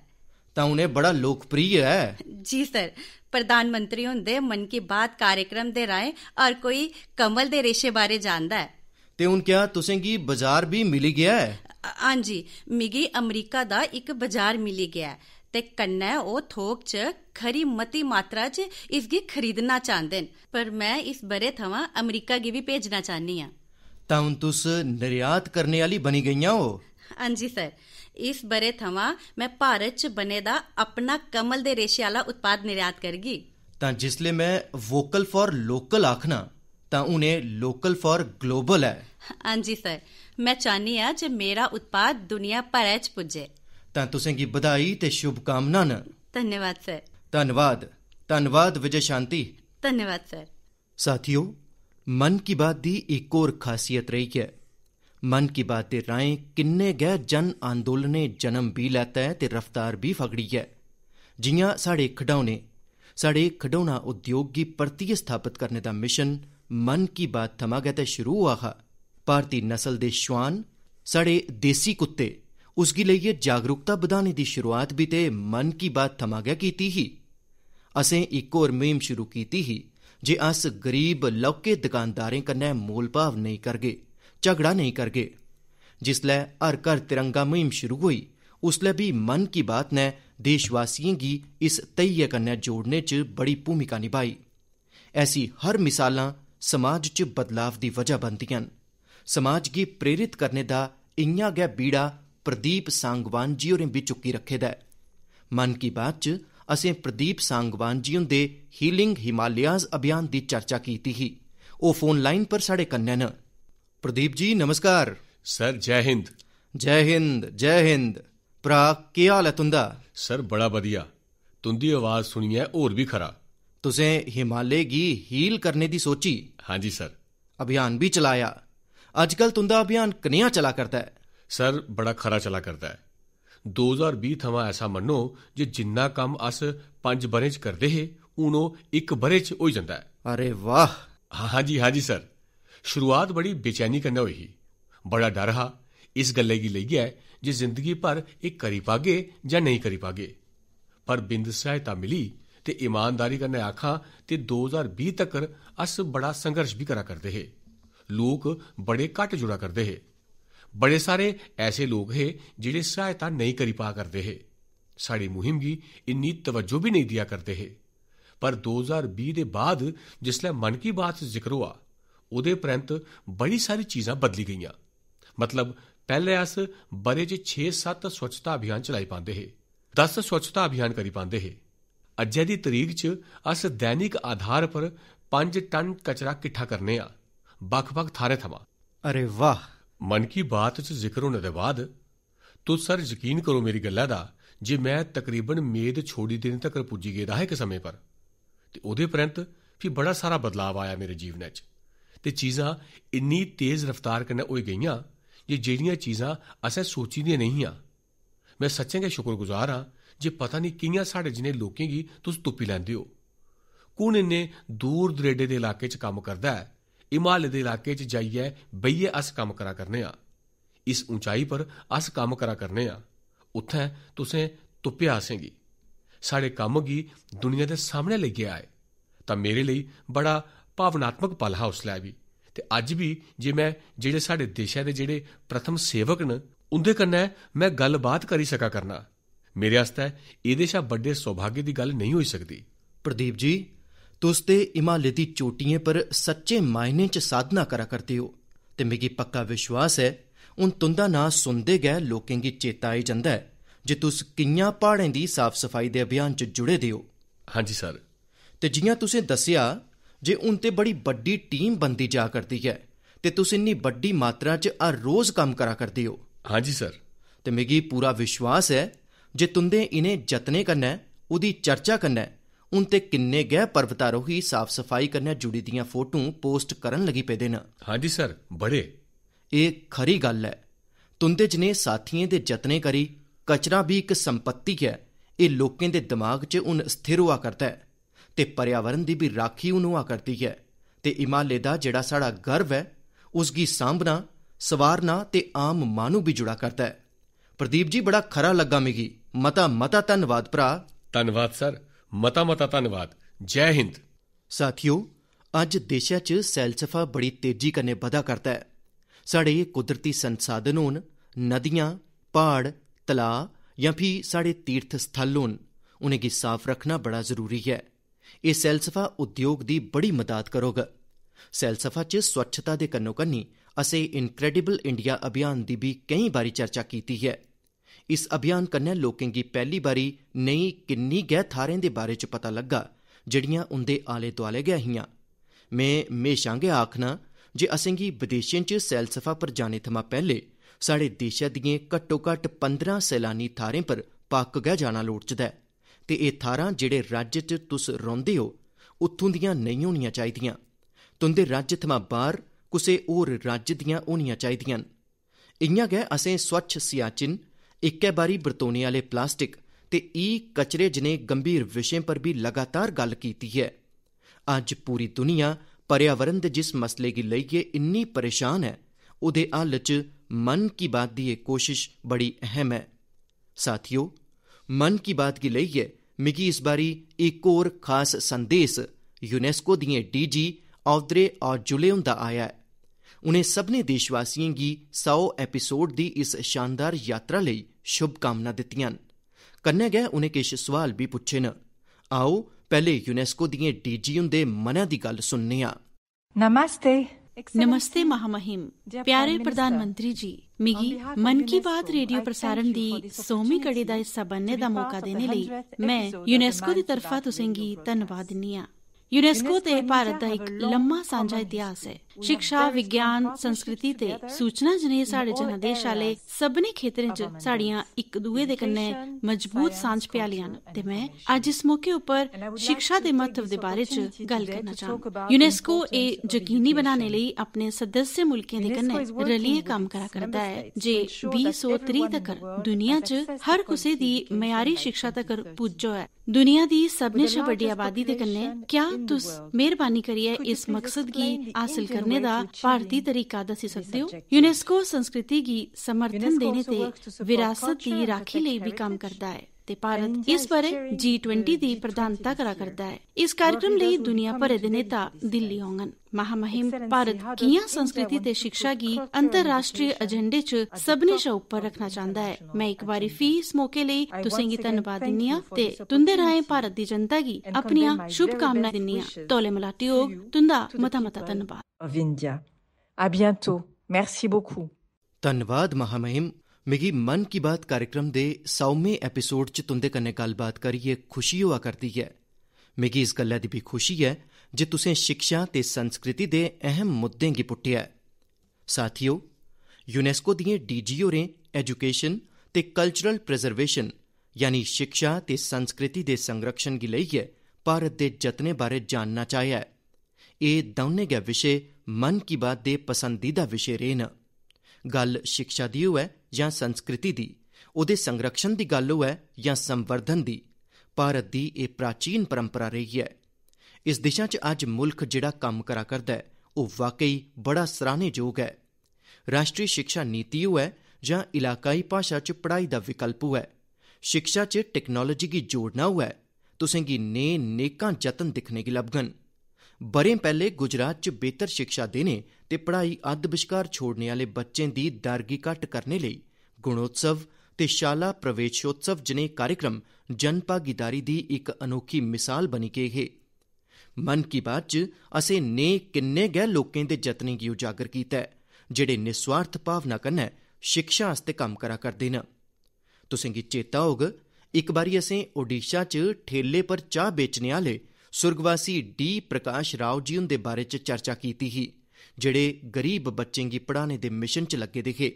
ਤਾਂ ਉਹਨੇ ਬੜਾ ਲੋਕਪ੍ਰਿਯ ਹੈ ਜੀ ਸਰ ਪ੍ਰਧਾਨ ਮੰਤਰੀ ਹੁੰਦੇ ਮਨ ਕੀ ਬਾਤ ਕਾਰਜਕ੍ਰਮ ਦੇ ਰਾਏ ਹਰ ਕੋਈ ਕਮਲ ਦੇ ਰੇਸ਼ੇ ਬਾਰੇ ਜਾਣਦਾ ਹੈ ਤੇ ਹੁਣ ਕਿਹਾ ਤੁਸੀਂ ਕੀ ਬਾਜ਼ਾਰ ਵੀ ਮਿਲ ਗਿਆ ਹੈ ਹਾਂਜੀ ਮਿਗੀ ਅਮਰੀਕਾ ਦਾ ਇੱਕ ਬਾਜ਼ਾਰ ਮਿਲ ਗਿਆ ਹੈ ਤੇ ਕੰਨਾ ਉਹ ਥੋਕ ਚ ਖਰੀ ਮਤੀ ਮਾਤਰਾ ਚ ਇਸ ਗੇ ਖਰੀਦਣਾ ਚਾਹੁੰਦੇ ਨ ਪਰ ਮੈਂ ਇਸ ਬਰੇ ਥਵਾ ਅਮਰੀਕਾ ਗੀ ਵੀ ਭੇਜਣਾ ਚਾਹਨੀ ਆ ਤਾਂ ਹੁਣ ਤੁਸ ਨਿਰਯਾਤ ਕਰਨੇ ਵਾਲੀ ਬਣੀ ਗਈਆਂ ਹੋ ਹਾਂਜੀ ਸਰ ਇਸ ਬਰੇ ਥਵਾ ਮੈਂ ਭਾਰਤ ਚ ਬਨੇ ਦਾ ਆਪਣਾ ਕਮਲ ਦੇ ਰੇਸ਼ੇ ਵਾਲਾ ਉਤਪਾਦ ਨਿਰਯਾਤ ਕਰਗੀ ਤਾਂ ਜਿਸ ਲਈ ਮੈਂ ਵੋਕਲ ਫਾਰ ਲੋਕਲ ਆਖਣਾ ਤਾਂ ਉਹਨੇ ਲੋਕਲ ਫਾਰ ਗਲੋਬਲ ਹੈ ਹਾਂਜੀ ਸਰ ਮੈਂ ਚਾਹਨੀ ਆ ਜੇ ਮੇਰਾ ਉਤਪਾਦ ਦੁਨੀਆ ਭਰ ਵਿੱਚ ਪੁੱਜੇ ਤਾਂ ਕੀ ਵਧਾਈ ਤੇ ਸ਼ੁਭ ਕਾਮਨਾ ਧੰਨਵਾਦ ਸਰ ਧੰਨਵਾਦ ਧੰਨਵਾਦ ਵਿਜੇ ਸ਼ਾਂਤੀ ਧੰਨਵਾਦ ਸਰ ਸਾਥੀਓ ਮਨ ਕੀ ਬਾਤ ਦੀ ਇੱਕ ਹੋਰ ਖਾਸੀਅਤ ਰਹੀ ਹੈ ਮਨ ਕੀ ਬਾਤ ਦੇ ਰਾਏ ਕਿੰਨੇ ਗਹਿ ਜਨ ਅੰਦੋਲਨੇ ਜਨਮ ਵੀ ਲੈਤਾ ਹੈ ਤੇ ਰਫਤਾਰ ਵੀ ਫਗੜੀ ਹੈ ਜਿਵੇਂ ਸਾਡੇ ਖਡਾਉਨੇ ਸਾਡੇ ਖਡਾਉਣਾ ਉਦਯੋਗ ਦੀ ਪ੍ਰਤੀ ਸਥਾਪਿਤ ਕਰਨ ਦਾ ਮਿਸ਼ਨ ਮਨ ਕੀ ਬਾਤ ਥਮਾ ਗਏ ਤੇ ਸ਼ੁਰੂ ਆਹਾ ਭਾਰਤੀ ਨਸਲ ਦੇ ਸ਼ਵਾਨ ਸਾਡੇ ਦੇਸੀ ਕੁੱਤੇ ਉਸ ਲਈ ਇਹ ਜਾਗਰੂਕਤਾ ਵਧਾਣੇ ਦੀ ਸ਼ੁਰੂਆਤ ਵੀ ਤੇ ਮਨ ਕੀ ਬਾਤ ਥਮਾ ਗਿਆ ਕੀਤੀ ਹੀ ਅਸੀਂ ਇੱਕ ਹੋਰ ਮੀਮ ਸ਼ੁਰੂ ਕੀਤੀ ਹੀ ਜੇ ਅਸ ਗਰੀਬ ਲੌਕੇ ਦੁਕਾਨਦਾਰਾਂ ਕੰਨੇ ਮੋਲ ਭਾਵ ਨਹੀਂ ਕਰਗੇ ਝਗੜਾ ਨਹੀਂ ਕਰਗੇ ਜਿਸ ਲੈ ਹਰ ਘਰ ਤਿਰੰਗਾ ਮੀਮ ਸ਼ੁਰੂ ਹੋਈ ਉਸ ਲੈ ਵੀ ਮਨ ਕੀ ਬਾਤ ਨੇ ਦੇਸ਼ ਵਾਸੀਆਂ ਦੀ ਇਸ ਤਈਏ ਕੰਨੇ ਜੋੜਨੇ 'ਚ ਬੜੀ ਭੂਮਿਕਾ ਨਿਭਾਈ ਐਸੀ ਹਰ ਮਿਸਾਲਾਂ ਸਮਾਜ 'ਚ ਬਦਲਾਅ ਦੀ ਵਜ੍ਹਾ ਬਣਦੀਆਂ ਸਮਾਜ ਕੀ ਪ੍ਰੇਰਿਤ ਕਰਨੇ ਦਾ ਇੰਨਾ ਗੈ ਬੀੜਾ ਪ੍ਰਦੀਪ ਸੰਗਵਾਨ ਜੀ ਹੋਰੇ ਵੀ ਚੁੱਕੀ ਰੱਖੇਦਾ ਹੈ ਮਨ ਕੀ ਬਾਤ ਚ ਅਸੀਂ ਪ੍ਰਦੀਪ ਸੰਗਵਾਨ ਜੀ ਹੁੰਦੇ ਹੀਲਿੰਗ ਹਿਮਾਲਿਆਜ਼ ਅਭਿਆਨ ਦੀ ਚਰਚਾ ਕੀਤੀ ਹੀ ਉਹ ਫੋਨ ਲਾਈਨ ਪਰ ਸਾਡੇ ਕੰਨਨ ਪ੍ਰਦੀਪ ਜੀ ਨਮਸਕਾਰ ਸਰ ਜੈ ਹਿੰਦ ਜੈ ਹਿੰਦ ਜੈ ਹਿੰਦ ਪ੍ਰਾ ਕੀ ਹਾਲ ਹੈ ਤੁੰਦਾ ਸਰ ਬੜਾ ਵਧੀਆ ਤੁੰਦੀ ਆਵਾਜ਼ ਸੁਣੀ ਹੈ ਹੋਰ ਵੀ ਖਰਾ ਤੁਸੀਂ ਹਿਮਾਲੇ ਹਿਮਾਲੇਗੀ ਹੀਲ ਕਰਨੇ ਦੀ ਸੋਚੀ ਹਾਂਜੀ ਸਰ ਅਭਿਆਨ ਵੀ ਚਲਾਇਆ ਅੱਜਕੱਲ ਤੁੰਦਾ ਅਭਿਆਨ ਕਿਨਿਆ ਚਲਾ ਕਰਦਾ ਹੈ ਸਰ ਬੜਾ ਖਰਾ ਚਲਾ ਕਰਦਾ ਹੈ 2020 ਥਮਾ ਐਸਾ ਮੰਨੋ ਜੇ ਜਿੰਨਾ ਕੰਮ ਅਸ 5 ਬਰੇ ਚ ਕਰਦੇ ਹੈ ਉਨੋ 1 ਬਰੇ ਚ ਹੋ ਜਾਂਦਾ ਹੈ ਅਰੇ ਵਾਹ ਹਾਂਜੀ ਹਾਂਜੀ ਸਰ ਸ਼ੁਰੂਆਤ ਬੜੀ ਬੇਚੈਨੀ ਕਰਨ ਹੋਈ ਬੜਾ ਡਰ ਹਾ ਇਸ ਗੱਲੇ ਕੀ ਲਈ ਹੈ ਜੇ ਜ਼ਿੰਦਗੀ ਪਰ ਇੱਕ ਕਰੀ ਪਾਗੇ ਜਾਂ ਨਹੀਂ ਕਰੀ ਪਾਗੇ ਪਰ ਬਿੰਦ ਸਹਾਇਤਾ ਮਿਲੀ ਤੇ ਇਮਾਨਦਾਰੀ ਕਰਨੇ ਆਖਾਂ ਤੇ 2020 ਤੱਕ ਅਸ ਬੜਾ ਸੰਘਰਸ਼ ਵੀ ਕਰਾ ਕਰਦੇ ਹੈ ਲੋਕ ਬੜੇ ਘੱਟ ਜੁੜਾ ਕਰਦੇ ਹੈ ਬੜੇ ਸਾਰੇ ਐਸੇ ਲੋਕ ਹੈ ਜਿਹੜੇ ਸਹਾਇਤਾ ਨਹੀਂ ਕਰੀ ਪਾ ਕਰਦੇ ਹੈ ਸਾਡੀ ਮੁਹਿੰਮ ਵੀ ਇੰਨੀ ਤਵੱਜੋ ਵੀ ਨਹੀਂ ਦਿਆ ਕਰਦੇ ਹੈ ਪਰ 2020 ਦੇ ਬਾਅਦ ਜਿਸਲੇ ਮਨ ਕੀ ਬਾਤ ਜ਼ਿਕਰ ਹੋਆ ਉਹਦੇ ਪ੍ਰੰਤ ਬੜੀ ਸਾਰੀ ਚੀਜ਼ਾਂ ਬਦਲੀ ਗਈਆਂ ਮਤਲਬ ਪਹਿਲੇ ਅਸ ਬਰੇ ਚ 6-7 ਸਵੱਛਤਾ ਅਭਿਆਨ ਚਲਾਈ ਪਾਉਂਦੇ ਹੈ 10 ਸਵੱਛਤਾ ਅਭਿਆਨ ਕਰੀ ਪਾਉਂਦੇ ਹੈ ਅੱਜ ਦੀ ਤਰੀਕ ਚ ਅਸ ਦੈਨਿਕ ਆਧਾਰ ਪਰ 5 ਟਨ ਕਚਰਾ ਇਕੱਠਾ ਕਰਨੇ ਆ ਬਖ-ਬਖ ਥਾਰੇ ਥਵਾ ਅਰੇ ਵਾਹ ਮਨ ਕੀ ਬਾਤ 'ਚ ਜ਼ਿਕਰ ਹੋਣ ਦੇ ਬਾਅਦ ਤੂੰ ਸਰ ਯਕੀਨ ਕਰੋ ਮੇਰੀ ਗੱਲਾਂ ਦਾ ਜੇ ਮੈਂ ਤਕਰੀਬਨ ਮੇਦ ਛੋੜੀ ਦੇਣ ਤੱਕ ਪੁੱਜੀ ਗਿਆ ਹੈ ਇੱਕ ਸਮੇਂ ਪਰ ਤੇ ਉਹਦੇ ਪ੍ਰੰਤ ਫਿਰ ਬੜਾ ਸਾਰਾ ਬਦਲਾਅ ਆਇਆ ਮੇਰੇ ਜੀਵਨ ਵਿੱਚ ਤੇ ਚੀਜ਼ਾਂ ਇੰਨੀ ਤੇਜ਼ ਰਫ਼ਤਾਰ ਕਰਨੇ ਹੋਈ ਗਈਆਂ ਜੇ ਜਿਹੜੀਆਂ ਚੀਜ਼ਾਂ ਅਸਾਂ ਸੋਚੀਦੀਆਂ ਨਹੀਂ ਆ ਮੈਂ ਸੱਚੇ ਕੇ ਸ਼ੁਕਰਗੁਜ਼ਾਰ ਹਾਂ ਜੇ ਪਤਾ ਨਹੀਂ ਕਿੰਨੀਆਂ ਸਾਡੇ ਜਿਨੇ ਦੀ ਤੁਸੀਂ ਤੁੱਪੀ ਲੈਂਦੇ ਹੋ ਕੋਣ ਇੰਨੇ ਦੂਰ ਦਰੇਡੇ ਦੇ ਇਲਾਕੇ 'ਚ ਕੰਮ ਕਰਦਾ ਹੈ ਹਿਮਾਲੇ ਦੇ ਇਲਾਕੇ 'ਚ ਜਾਈਏ ਬਈਏ ਅਸ ਕੰਮ ਕਰਾ ਕਰਨੇ ਆ ਇਸ ਉਚਾਈ ਪਰ ਅਸ ਕੰਮ ਕਰਾ ਕਰਨੇ ਆ ਉੱਥੇ ਤੁਸੀਂ ਤੁਪਿਆ ਸੇਗੀ ਸਾਡੇ ਕੰਮ ਕੀ ਦੁਨੀਆ ਦੇ ਸਾਹਮਣੇ ਲੈ ਕੇ ਆਏ ਤਾਂ ਮੇਰੇ ਲਈ ਬੜਾ ਭਾਵਨਾਤਮਕ ਪਲ ਹਾ ਉਸ ਲਈ ਵੀ ਤੇ ਅੱਜ ਵੀ ਜੇ ਮੈਂ ਜਿਹੜੇ ਸਾਡੇ ਦੇਸ਼ਾ ਦੇ ਜਿਹੜੇ ਪ੍ਰਥਮ ਸੇਵਕ ਨ ਉਹਦੇ ਕੰਨੇ ਮੈਂ ਗੱਲਬਾਤ ਕਰੀ ਸਕਾ ਕਰਨਾ ਮੇਰੇ ਵਾਸਤੇ ਇਹਦੇ ਸ਼ਾ ਵੱਡੇ ਸੁਭਾਗੇ ਦੀ ਗੱਲ ਨਹੀਂ ਹੋਈ ਸਕਦੀ ਪ੍ਰਦੀਪ ਜੀ ਤੁਸਤੇ ਹਿਮਾਲੇ ਦੀ ਚੋਟੀਆਂ ਪਰ ਸੱਚੇ ਮਾਇਨੇ ਚ ਸਾਧਨਾ ਕਰਾ ਕਰਦੇ ਹੋ ਤੇ ਮੇਗੀ ਪੱਕਾ ਵਿਸ਼ਵਾਸ ਹੈ ਉਨ ਤੁੰਦਾ ਨਾਂ ਸੁਣਦੇ ਗਏ ਲੋਕਾਂ ਦੀ ਚੇਤਾ ਆਈ ਜਾਂਦਾ ਜੇ ਤੁਸ ਕਿੰਨਾ ਪਹਾੜਾਂ ਦੀ ਸਾਫ਼ ਸਫਾਈ ਦੇ ਅਭਿਆਨ ਚ ਜੁੜੇ ਦਿਓ ਹਾਂਜੀ ਸਰ ਤੇ ਜਿਹਾ ਤੁਸੀਂ ਦੱਸਿਆ ਜੇ ਉਨ ਤੇ ਬੜੀ ਵੱਡੀ ਟੀਮ ਬੰਦੀ ਜਾ ਕਰਦੀ ਹੈ ਤੇ ਤੁਸ ਇੰਨੀ ਵੱਡੀ ਮਾਤਰਾ ਚ ਹਰ ਰੋਜ਼ ਕੰਮ ਕਰਾ ਕਰਦੇ ਹੋ ਹਾਂਜੀ ਸਰ ਤੇ ਮੇਗੀ ਪੂਰਾ ਵਿਸ਼ਵਾਸ ਹੈ ਜੇ ਤੁੰਦੇ ਇਨੇ ਜਤਨੇ ਕਰਨਾ ਉਹਦੀ ਚਰਚਾ ਕਰਨਾ ਉਨਤੇ ਕਿੰਨੇ ਗਏ ਪਰਵਤਾਰੋਹੀ ਸਾਫ ਸਫਾਈ ਕਰਨਿਆ ਜੁੜੀ ਦੀਆਂ ਫੋਟੋ ਪੋਸਟ ਕਰਨ ਲੱਗੀ ਪਏ ਦੇ ਨਾ ਹਾਂਜੀ ਸਰ ਬੜੇ ਇਹ ਖਰੀ ਗੱਲ ਹੈ ਤੁੰਦੇ ਜਨੇ ਸਾਥੀਆਂ ਦੇ ਯਤਨੇ ਕਰੀ ਕਚਰਾ ਵੀ ਇੱਕ ਸੰਪਤੀ ਹੈ ਇਹ ਲੋਕਾਂ ਦੇ ਦਿਮਾਗ 'ਚ ਉਹਨ ਸਥਿਰ ਹੋਆ ਕਰਦਾ ਹੈ ਤੇ ਪਰਿਆਵਰਣ ਦੀ ਵੀ ਰਾਖੀ ਉਹਨੂੰ ਆ ਕਰਦੀ ਹੈ ਤੇ ਹਿਮਾਲੇ ਦਾ ਜਿਹੜਾ ਸਾਡਾ ਗਰਵ ਹੈ ਉਸ ਦੀ ਸਾਂਭਣਾ ਸਵਾਰਨਾ ਤੇ ਆਮ ਮਾਨੂ ਵੀ ਜੁੜਾ ਕਰਦਾ ਹੈ ਪ੍ਰਦੀਪ ਜੀ ਬੜਾ ਖਰਾ ਲੱਗਾ ਮਿਗੀ ਮਤਾ ਮਤਾ ਧੰਨਵਾਦ ਭਰਾ ਧੰਨਵਾਦ ਸਰ ਮਤਾ ਮਤਾ ਧੰਨਵਾਦ ਜੈ ਹਿੰਦ ਸਾਥੀਓ ਅੱਜ ਦੇਸ਼ਾ 'ਚ ਸੈਲਸਫਾ ਬੜੀ ਤੇਜ਼ੀ ਕਨੇ ਵਧਾ ਕਰਦਾ ਹੈ ਸਾਡੇ ਕੁਦਰਤੀ ਸੰਸਾਧਨ ਹੋਣ ਨਦੀਆਂ ਪਹਾੜ ਤਲਾ ਜਾਂ ਫਿਰ ਸਾਡੇ ਤੀਰਥ ਸਥਲ ਹੋਣ ਉਨ੍ਹਾਂ ਦੀ ਸਾਫ਼ ਰੱਖਣਾ ਬੜਾ ਜ਼ਰੂਰੀ ਹੈ ਇਹ ਸੈਲਸਫਾ ਉਦਯੋਗ ਦੀ ਬੜੀ ਮਦਦ ਕਰੋਗਾ ਸੈਲਸਫਾ 'ਚ ਸਵੱਛਤਾ ਦੇ ਕੰਨੋ ਕੰਨੀ ਅਸੀਂ ਇਨਕ੍ਰੈਡੀਬਲ ਇੰਡੀਆ ਅਭਿਆਨ ਦੀ ਵੀ ਕਈ ਵਾਰੀ ਚਰਚਾ ਕੀਤੀ ਹੈ इस अभियान कन्नै लोकें गी पैहली बारी नेही किन्नी गै थाहरें दे बारे च पता लग्गा जेहड़ियां उंदे आले दोआले गै हियां में म्हेशां गै आखना जे असेंगी विदेशें च सैलसफा पर जाने थमां पैहले स्हाड़े देसै दिएं घट्टोघट्ट पंदरां सैलानी थाहरें पर पक्क गै जाना लोड़चदा ते एह् थाहरां जेहड़े राज्य च तुस रौंह्दे हो उत्थुं दिआं नेईं होनियां चाहिदियां तुंदे राज्य थमां बाहर कुसै होर राज्य दिआं होनियां चाहिदिआं न इआं गै असें स्वच्छ सियाचिन ਇੱਕੇ ਬਾਰੀ ਵਰਤੋਂ ਵਾਲੇ ਪਲਾਸਟਿਕ ਤੇ ਈ ਕਚਰੇ ਜਨੇ ਗੰਭੀਰ ਵਿਸ਼ੇ ਪਰ ਵੀ ਲਗਾਤਾਰ ਗੱਲ ਕੀਤੀ ਹੈ ਅੱਜ ਪੂਰੀ ਦੁਨੀਆ ਪਰਿਆਵਰਣ ਦੇ ਜਿਸ ਮਸਲੇ ਦੀ ਲਈਏ ਇੰਨੀ ਪਰੇਸ਼ਾਨ ਹੈ ਉਹਦੇ ਹੱਲ 'ਚ ਮਨ ਕੀ ਬਾਤ ਦੀ ਇਹ ਕੋਸ਼ਿਸ਼ ਬੜੀ ਅਹਿਮ ਹੈ ਸਾਥੀਓ ਮਨ ਕੀ ਬਾਤ ਦੀ ਲਈਏ ਮਿਗੀ ਇਸ ਬਾਰੀ ਇੱਕ ਹੋਰ ਖਾਸ ਸੰਦੇਸ਼ ਯੂਨੈਸਕੋ ਦੀਏ ਡੀਜੀ ਆਉਦਰੇ ਔਰ ਜੁਲੇਉਂ ਦਾ ਆਇਆ ਹੈ ਉਹਨੇ ਸਭਨੇ ਦੇਸ਼ਵਾਸੀਆਂ ਦੀ 100 ਐਪੀਸੋਡ ਦੀ ਇਸ ਸ਼ਾਨਦਾਰ ਯਾਤਰਾ ਲਈ शुभकामनां दित्तियां न कन्नै गै उनें किश सोआल बी पुच्छे न आओ पैह्ले यूनेस्को दिए डीजी हुंदे मनै दी गल्ल सुनने आं नमस्ते नमस्ते महामहिम प्यारे प्रधानमंत्री जी मिगी मन की बात रेडियो प्रसारण दी सौमी कड़ी दा हिस्सा बनने दा मौका देने लेई मैं यूनेस्को दी तरफा तुसेंगी धन्नवाद दिन्नी आं यूनेस्को ते भारत दा एक लम्मा सांझा इतिहास है शिक्षा विज्ञान संस्कृति ते सूचना जनेह् साढ़े जनेह् देश आह्ले सभनें खेतरें च साढ़ियां इक दुए दे कन्नै मजबूत सांझ प्यालियां न ते मैं अज्ज इस मौके उप्पर शिक्षा दे महत्व दे बारे च गल्ल करना चाहंग यूनेस्को एह् यकीनी बनाने लेई अपने सदस्य मुल्कें दे कन्नै रलियै कम्म करा करदा ऐ जे बीह् सौ त्रीह् तकर दुनिया च हर कुसै दी मयारी शिक्षा तकर पुज्ज होऐ दुनिया दी सभनें शा बड्डी आबादी दे कन्नै क्या तुस मेहरबानी करियै इस मकसद गी हासल करो करने दा भारती तरीका दस्सी सकदे हो यूनेस्को संस्कृति गी समर्थन देने ते विरासत दी राखी लेई बी कम्म करदा ऐ ਤੇ ਭਾਰਤ ਇਸ ਬਾਰੇ G20 ਦੀ ਪ੍ਰਧਾਨਤਾ ਕਰਾ ਕਰਦਾ ਹੈ ਇਸ ਕਾਰਜਕ੍ਰਮ ਲਈ ਦੁਨੀਆ ਭਰ ਦੇ ਨੇਤਾ ਦਿੱਲੀ ਆਉਣਗੇ ਮਹਾਮਹਿਮ ਭਾਰਤ ਕੀਆਂ ਸੰਸਕ੍ਰਿਤੀ ਤੇ ਸਿੱਖਿਆ ਕੀ ਅੰਤਰਰਾਸ਼ਟਰੀ ਏਜੰਡੇ 'ਚ ਸਭਨੇ ਸ਼ਾ ਉੱਪਰ ਰੱਖਣਾ ਚਾਹੁੰਦਾ ਹੈ ਮੈਂ ਇੱਕ ਵਾਰੀ ਫੀ ਇਸ ਮੌਕੇ ਲਈ ਤੁਸੀਂ ਕੀ ਧੰਨਵਾਦ ਦਿੰਨੀ ਆ ਤੇ ਤੁੰਦੇ ਰਾਏ ਭਾਰਤ ਦੀ ਜਨਤਾ ਕੀ ਆਪਣੀਆਂ ਸ਼ੁਭ ਕਾਮਨਾ ਦਿੰਨੀ ਆ ਤੋਲੇ ਮਲਾਟਿਓ ਤੁੰਦਾ ਮਤਾ ਮਤਾ ਧੰਨਵਾਦ ਅਵਿੰਦਿਆ ਆ ਬੀਐਂਟੋ ਮਰਸੀ ਬੋਕੂ ਧੰਨਵਾਦ ਮਹਾਮਹਿਮ मिगी मन की बात कार्यक्रम दे सौमें एपिसोड च तुंदे कन्नै गल्लबात करियै खुशी होआ करदी ऐ मिगी इस गल्लै दी बी खुशी ऐ जे तुसें शिक्षा ते संस्कृति दे अहम मुद्दें गी पुट्टेआ ऐ साथियो यूनेस्को दिएं डीजी होरें एजुकेशन ते कल्चरल प्रिजर्वेशन यानी शिक्षा ते संस्कृति दे संरक्षण गी लेइयै भारत दे जतनें बारै जानना चाहेआ ऐ एह् दौनें गै विशे मन की बात दे पसंदीदा विशे रेह् न ਗੱਲ ਸਿੱਖਿਆ ਦੀ ਹੋਵੇ ਜਾਂ ਸੰਸਕ੍ਰਿਤੀ ਦੀ ਉਹਦੇ ਸੰਰਖਣ ਦੀ ਗੱਲ ਹੋਵੇ ਜਾਂ ਸੰਵਰਧਨ ਦੀ ਭਾਰਤ ਦੀ ਇਹ ਪ੍ਰਾਚੀਨ ਪਰੰਪਰਾ ਰਹੀ ਹੈ ਇਸ ਦਿਸ਼ਾ 'ਚ ਅੱਜ ਮੁਲਕ ਜਿਹੜਾ ਕੰਮ ਕਰਾ ਕਰਦਾ ਹੈ ਉਹ ਵਾਕਈ ਬੜਾ ਸਰਾਹਨੇਯੋਗ ਹੈ ਰਾਸ਼ਟਰੀ ਸਿੱਖਿਆ ਨੀਤੀ ਹੋਵੇ ਜਾਂ ਇਲਾਕਾਈ ਭਾਸ਼ਾ 'ਚ ਪੜ੍ਹਾਈ ਦਾ ਵਿਕਲਪ ਹੋਵੇ ਸਿੱਖਿਆ 'ਚ ਟੈਕਨੋਲੋਜੀ ਦੀ ਜੋੜਨਾ ਹੋਵੇ ਤੁਸੀਂ ਕੀ ਨੇ ਨੇਕਾਂ ਯਤਨ ਦਿਖਨੇ ਕੀ ਲਬਗਨ ਬਰੇ ਪਹਿਲੇ ਗੁਜਰਾਤ ਚ ਬਿਹਤਰ ਸਿੱਖਿਆ ਦੇਣੇ ਤੇ ਪੜ੍ਹਾਈ ਅੱਧ ਵਿਚਕਾਰ ਛੋੜਨੇ ਵਾਲੇ ਬੱਚੇ ਦੀ ਦਰਗੀ ਘਟ ਕਰਨੇ ਲਈ ਗੁਣੋਤਸਵ ਤੇ ਸ਼ਾਲਾ ਪ੍ਰਵੇਸ਼ੋਤਸਵ ਜਨੇ ਕਾਰਜਕ੍ਰਮ ਜਨ ਭਾਗੀਦਾਰੀ ਦੀ ਇੱਕ ਅਨੋਖੀ ਮਿਸਾਲ ਬਣ ਕੇ ਹੈ ਮਨ ਕੀ ਬਾਤ ਚ ਅਸੀਂ ਨੇ ਕਿੰਨੇ ਗਹਿ ਲੋਕਾਂ ਦੇ ਯਤਨਾਂ ਕੀ ਉਜਾਗਰ ਕੀਤਾ ਹੈ ਜਿਹੜੇ ਨਿਸਵਾਰਥ ਭਾਵਨਾ ਕੰਨੈ ਸਿੱਖਿਆ ਹਸਤੇ ਕੰਮ ਕਰਾ ਕਰਦੇ ਨੇ ਤੁਸੀਂ ਕੀ ਚੇਤਾ ਹੋਗ ਇੱਕ ਵਾਰੀ ਅਸੀਂ ਓਡੀਸ਼ਾ ਚ ਠੇਲੇ ਪਰ ਚਾਹ ਵੇਚਣ ਵਾਲੇ ਸੁਰਗਵਾਸੀ ਡੀ ਪ੍ਰਕਾਸ਼ ਰਾਓ ਜੀ ਹੁੰਦੇ ਬਾਰੇ ਚ ਚਰਚਾ ਕੀਤੀ ਹੀ ਜਿਹੜੇ ਗਰੀਬ ਬੱਚਿਆਂ ਦੀ ਪੜਾਣੇ ਦੇ ਮਿਸ਼ਨ ਚ ਲੱਗੇ ਦੇਖੇ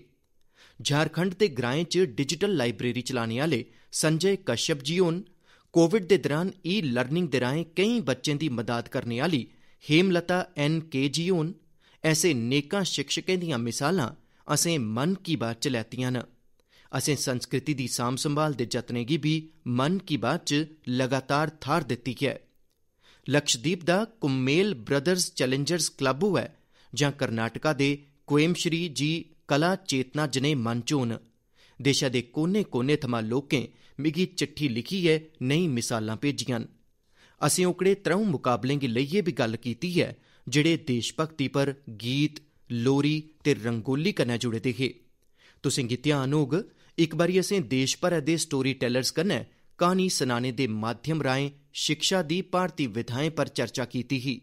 ਝਾਰਖੰਡ ਦੇ ਗ੍ਰਾਂ ਚ ਡਿਜੀਟਲ ਲਾਇਬ੍ਰੇਰੀ ਚਲਾਣੇ ਵਾਲੇ ਸੰਜੇ ਕਸ਼ਪ ਜੀ ਹੁਣ ਕੋਵਿਡ ਦੇ ਦੌਰਾਨ ਈ ਲਰਨਿੰਗ ਦੇ ਰਾਹੀਂ ਕਈ ਬੱਚਿਆਂ ਦੀ ਮਦਦ ਕਰਨੇ ਵਾਲੀ ਹੇਮਲਤਾ ਐਨ ਕੇ ਜੀ ਹੁਣ ਐਸੇ ਨੇਕਾਂ ਸਿੱਖਿਅਕਾਂ ਦੀਆਂ ਮਿਸਾਲਾਂ ਅਸੀਂ ਮਨ ਕੀ ਬਾਤ ਚ ਲੈਤੀਆਂ ਨਾ ਅਸੀਂ ਸੰਸਕ੍ਰਿਤੀ ਦੀ ਸਾਂਭ ਸੰਭਾਲ ਦੇ ਯਤਨੇ ਗੀ ਵੀ ਮਨ ਕੀ ਬਾਤ ਚ ਲਗਾਤਾਰ ਥਾਰ ਦਿੱਤੀ ਹੈ ਲਕਸ਼ਦੀਪ ਦਾ ਕੁਮੇਲ ਬ੍ਰਦਰਜ਼ ਚੈਲੰਜਰਸ ਕਲੱਬ ਹੋਇਆ ਜਾਂ ਕਰਨਾਟਕਾ ਦੇ ਕੋਇਮਸ਼ਰੀ ਜੀ ਕਲਾ ਚੇਤਨਾ ਜਨੇ ਮਨਚੋਨ ਦੇਸ਼ਾ ਦੇ ਕੋਨੇ-ਕੋਨੇ ਥਮਾ ਲੋਕੇ ਮਿਗੀ ਚਿੱਠੀ ਲਿਖੀ ਹੈ ਨਈ ਮਿਸਾਲਾਂ ਭੇਜੀਆਂ ਅਸੀਂ ਉਕੜੇ ਤਰ੍ਹਾਂ ਮੁਕਾਬਲੇ ਦੇ ਲਈਏ ਵੀ ਗੱਲ ਕੀਤੀ ਹੈ ਜਿਹੜੇ ਦੇਸ਼ ਭਗਤੀ ਪਰ ਗੀਤ ਲੋਰੀ ਤੇ ਰੰਗੋਲੀ ਕਨੇ ਜੁੜੇ ਦੇਖੇ ਤੁਸੀਂ ਕੀ ਧਿਆਨ ਹੋਗ ਇੱਕ ਵਾਰੀ ਅਸੀਂ ਦੇਸ਼ ਭਰ ਦੇ ਸਟੋਰੀ ਟੈਲਰਸ ਕਨੇ ਕਹਾਣੀ ਸੁਣਾਣੇ ਦੇ ਮਾਧਿਅਮ ਰਾਹੀਂ ਸਿੱਖਿਆ ਦੀ ਭਾਰਤੀ ਵਿਧਾਇਆਂ ਪਰ ਚਰਚਾ ਕੀਤੀ ਹੀ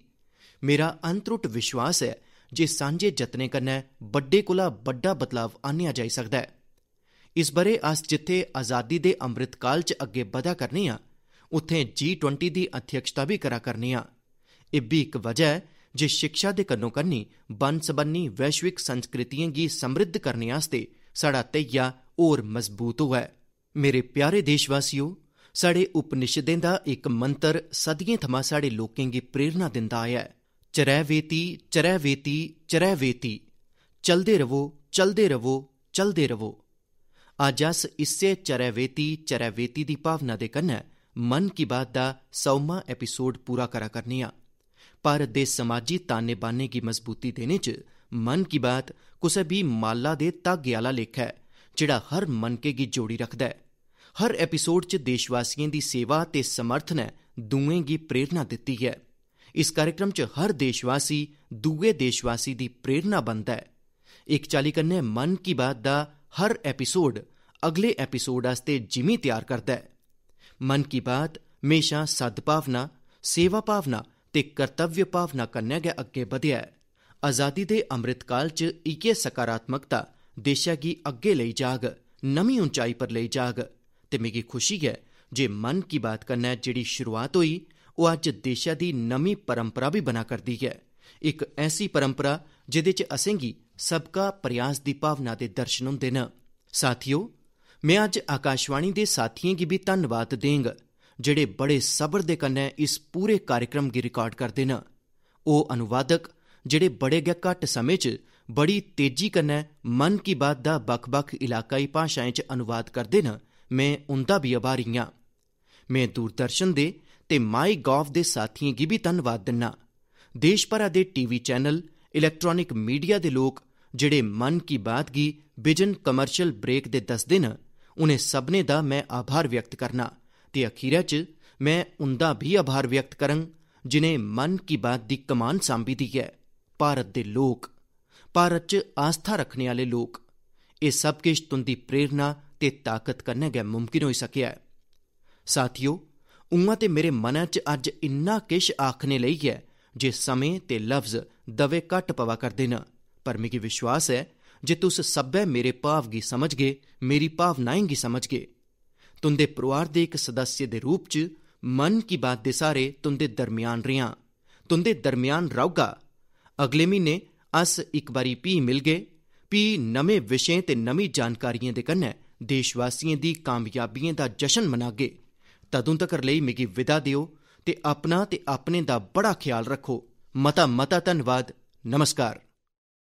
ਮੇਰਾ ਅੰਤਰੁੱਟ ਵਿਸ਼ਵਾਸ ਹੈ ਜੇ ਸਾਂਝੇ ਜਤਨੇ ਕਰਨਾ ਵੱਡੇ ਕੋਲਾ ਵੱਡਾ ਬਦਲਾਵ ਆਨਿਆ ਜਾ ਸਕਦਾ ਹੈ ਇਸ ਬਰੇ ਅਸ ਜਿੱਥੇ ਆਜ਼ਾਦੀ ਦੇ ਅੰਮ੍ਰਿਤ ਕਾਲ ਚ ਅੱਗੇ ਵਧਾ ਕਰਨੀ ਆ ਉੱਥੇ ਜੀ ਦੀ ਅਧਿਅਕਸ਼ਤਾ ਵੀ ਕਰਾ ਕਰਨੀ ਆ ਇਹ ਵੀ ਇੱਕ ਵਜ੍ਹਾ ਹੈ ਜੇ ਸਿੱਖਿਆ ਦੇ ਕੰਨੋ ਕੰਨੀ ਬਨ ਸਬੰਨੀ ਵੈਸ਼ਵਿਕ ਸੰਸਕ੍ਰਿਤੀਆਂ ਦੀ ਸਮਰਿੱਧ ਕਰਨ ਆਸਤੇ ਸਾਡਾ ਤਈਆ ਹੋਰ ਮਜ਼ਬੂਤ ਹੋਇਆ ਮੇਰੇ ਪਿਆਰੇ ਦੇਸ਼ਵਾਸੀਓ ਸਾਡੇ ਉਪਨਿਸ਼ਦਾਂ ਦਾ ਇੱਕ ਮੰਤਰ ਸਦੀਆਂ ਥਮਾ ਸਾਡੇ ਲੋਕਾਂ ਦੀ ਪ੍ਰੇਰਣਾ ਦਿੰਦਾ ਆਇਆ ਹੈ ਵੇਤੀ ਚਰੈਵੇਤੀ ਵੇਤੀ ਚਲਦੇ ਰਵੋ ਚਲਦੇ ਰਵੋ ਚਲਦੇ ਰਵੋ ਅੱਜ ਅਸ ਇਸੇ ਵੇਤੀ ਚਰੈਵੇਤੀ ਵੇਤੀ ਦੀ ਭਾਵਨਾ ਦੇ ਕੰਨ ਮਨ ਕੀ ਬਾਤ ਦਾ ਸੌਮਾ ਐਪੀਸੋਡ ਪੂਰਾ ਕਰਾ ਕਰਨੀ ਪਰ ਦੇ ਸਮਾਜੀ ਤਾਨੇ ਬਾਨੇ ਦੀ ਮਜ਼ਬੂਤੀ ਦੇਣੇ ਚ ਮਨ ਕੀ ਬਾਤ ਕੁਸੇ ਵੀ ਮਾਲਾ ਦੇ ਤਾਗਿਆਲਾ ਲੇਖ ਹੈ ਜਿਹੜਾ ਹਰ ਮਨਕੇ ਦੀ ਜੋੜੀ ਰੱਖਦਾ ਹੈ ਹਰ ਐਪੀਸੋਡ 'ਚ ਦੇਸ਼ਵਾਸੀਆਂ ਦੀ ਸੇਵਾ ਤੇ ਸਮਰਥਨ ਹੈ ਦੂਏ ਦੀ ਪ੍ਰੇਰਣਾ ਦਿੱਤੀ ਹੈ ਇਸ ਕਾਰਜਕ੍ਰਮ 'ਚ ਹਰ ਦੇਸ਼ਵਾਸੀ ਦੂਏ ਦੇਸ਼ਵਾਸੀ ਦੀ ਪ੍ਰੇਰਣਾ ਬਣਦਾ ਹੈ ਇੱਕ ਚਾਲੀ ਕੰਨੇ ਮਨ ਕੀ ਬਾਤ ਦਾ ਹਰ ਐਪੀਸੋਡ ਅਗਲੇ ਐਪੀਸੋਡ ਵਾਸਤੇ ਜਿਮੀ ਤਿਆਰ ਕਰਦਾ ਹੈ ਮਨ ਕੀ ਬਾਤ ਮੇਸ਼ਾ ਸਦ ਭਾਵਨਾ ਸੇਵਾ ਭਾਵਨਾ ਤੇ ਕਰਤੱਵਯ ਭਾਵਨਾ ਕੰਨੇ ਗਿਆ ਅੱਗੇ ਵਧਿਆ ਹੈ ਆਜ਼ਾਦੀ ਦੇ ਅੰਮ੍ਰਿਤ ਕਾਲ 'ਚ ਇਕੇ ਸਕਾਰਾਤਮਕਤਾ ਦੇਸ਼ਾ ਕੀ ਅੱਗੇ ਲਈ ਜਾਗ ਨਵੀਂ ਉਚਾਈ ਪਰ ਲਈ ਜਾਗ ਤੇ ਮੇਗੀ ਖੁਸ਼ੀ ਹੈ ਜੇ ਮਨ ਕੀ ਬਾਤ ਕਰਨਾ ਜਿਹੜੀ ਸ਼ੁਰੂਆਤ ਹੋਈ ਉਹ ਅੱਜ ਦੇਸ਼ਾ ਦੀ ਨਵੀਂ ਪਰੰਪਰਾ ਵੀ ਬਣਾ ਕਰਦੀ ਹੈ ਇੱਕ ਐਸੀ ਪਰੰਪਰਾ ਜਿਹਦੇ 'ਚ ਅਸੀਂਗੀ ਸਬਕਾ ਪ੍ਰਯਾਸ ਦੀ ਭਾਵਨਾ ਦੇ ਦਰਸ਼ਨ ਹੁੰਦੇ ਨੇ ਸਾਥੀਓ ਮੈਂ ਅੱਜ ਆਕਾਸ਼ਵਾਣੀ ਦੇ ਸਾਥੀਆਂ ਕੀ ਵੀ ਧੰਨਵਾਦ ਦੇਂਗ ਜਿਹੜੇ ਬੜੇ ਸਬਰ ਦੇ ਕੰਨੇ ਇਸ ਪੂਰੇ ਕਾਰਜਕ੍ਰਮ ਦੀ ਰਿਕਾਰਡ ਕਰਦੇ ਨਾ ਉਹ ਅਨੁਵਾਦਕ ਜਿਹੜੇ ਬੜੇ ਗਿਆ ਘੱਟ ਸਮੇਂ 'ਚ ਬੜੀ ਤੇਜ਼ੀ ਕੰਨੇ ਮਨ ਕੀ ਬਾਤ ਦਾ ਬਖ-ਬਖ ਇਲਾਕਾਈ ਭਾਸ਼ਾਵਾਂ 'ਚ ਅਨੁਵਾਦ ਕਰਦੇ ਨਾ ਮੈਂ ਉਹਦਾ ਵੀ ਆਭਾਰੀਆਂ ਮੈਂ ਦੂਰਦਰਸ਼ਨ ਦੇ ਤੇ ਮਾਈ ਗੋਵ ਦੇ ਸਾਥੀਆਂ ਗੀ ਵੀ ਧੰਨਵਾਦ ਦਿੰਨਾ ਦੇਸ਼ ਭਰ ਦੇ ਟੀਵੀ ਚੈਨਲ ਇਲੈਕਟ੍ਰੋਨਿਕ ਮੀਡੀਆ ਦੇ ਲੋਕ ਜਿਹੜੇ ਮਨ ਕੀ ਬਾਤ ਕੀ ਵਿਜਨ ਕਮਰਸ਼ੀਅਲ ਬ੍ਰੇਕ ਦੇ 10 ਦਿਨ ਉਹਨੇ ਸਭ ਨੇ ਦਾ ਮੈਂ ਆਭਾਰ ਵਿਅਕਤ ਕਰਨਾ ਤੇ ਅਖੀਰੇ ਚ ਮੈਂ ਉਹਦਾ ਵੀ ਆਭਾਰ ਵਿਅਕਤ ਕਰਾਂ ਜਿਨੇ ਮਨ ਕੀ ਬਾਤ ਦੀ ਕਮਾਨ ਸੰਭੀ ਦੀ ਹੈ ਭਾਰਤ ਦੇ ਲੋਕ ਭਾਰਤ ਚ ਆਸਥਾ ਰੱਖਣ ਵਾਲੇ ਲੋਕ ਇਹ ਸਭ ਕਿਸ਼ ਤੁੰਦੀ ਪ੍ਰੇਰਣਾ ਤੇ ਤਾਕਤ ਕਰਨੇ ਗਏ ਮੁਮਕਿਨ ਹੋਈ ਸਕਿਆ ਹੈ ਸਾਥੀਓ ਉਮਾ ਤੇ ਮੇਰੇ ਮਨ ਚ ਅੱਜ ਇੰਨਾ ਕਿਸ਼ ਆਖਨੇ ਲਈ ਹੈ ਜੇ ਸਮੇਂ ਤੇ ਲਫ਼ਜ਼ ਦਵੇ ਘਟ ਪਵਾ ਕਰ ਨਾ ਪਰ ਮੇਰੀ ਵਿਸ਼ਵਾਸ ਹੈ ਜੇ ਤੂੰ ਸਭੈ ਮੇਰੇ ਭਾਵ ਗੀ ਸਮਝਗੇ ਮੇਰੀ ਭਾਵਨਾਏ ਗੀ ਸਮਝਗੇ ਤੁੰਦੇ ਪਰਿਵਾਰ ਦੇ ਇੱਕ ਸਦੱਸਯ ਦੇ ਰੂਪ ਚ ਮਨ ਕੀ ਬਾਤ ਦੇ ਸਾਰੇ ਤੁੰਦੇ ਦਰਮਿਆਨ ਰਿਆਂ ਤੁੰਦੇ ਦਰਮਿਆਨ ਰਹੂਗਾ ਅਗਲੇ ਮਹੀਨੇ ਅਸ ਇੱਕ ਵਾਰੀ ਪੀ ਮਿਲਗੇ ਪੀ ਨਵੇਂ ਵਿਸ਼ੇ ਤੇ ਨਵੀਂ ਜਾਣਕਾਰੀਆਂ ਦੇ ਕੰਨੇ ਦੇਸ਼ਵਾਸੀਆਂ ਦੀ ਕਾਮਯਾਬੀਆਂ ਦਾ ਜਸ਼ਨ ਮਨਾਗੇ ਤਦੋਂ ਤੱਕ ਲਈ ਮਿਗੀ ਵਿਦਾ ਦਿਓ ਤੇ ਆਪਣਾ ਤੇ ਆਪਣੇ ਦਾ ਬੜਾ ਖਿਆਲ ਰੱਖੋ ਮਤਾ ਮਤਾ ਧੰਨਵਾਦ ਨਮਸਕਾਰ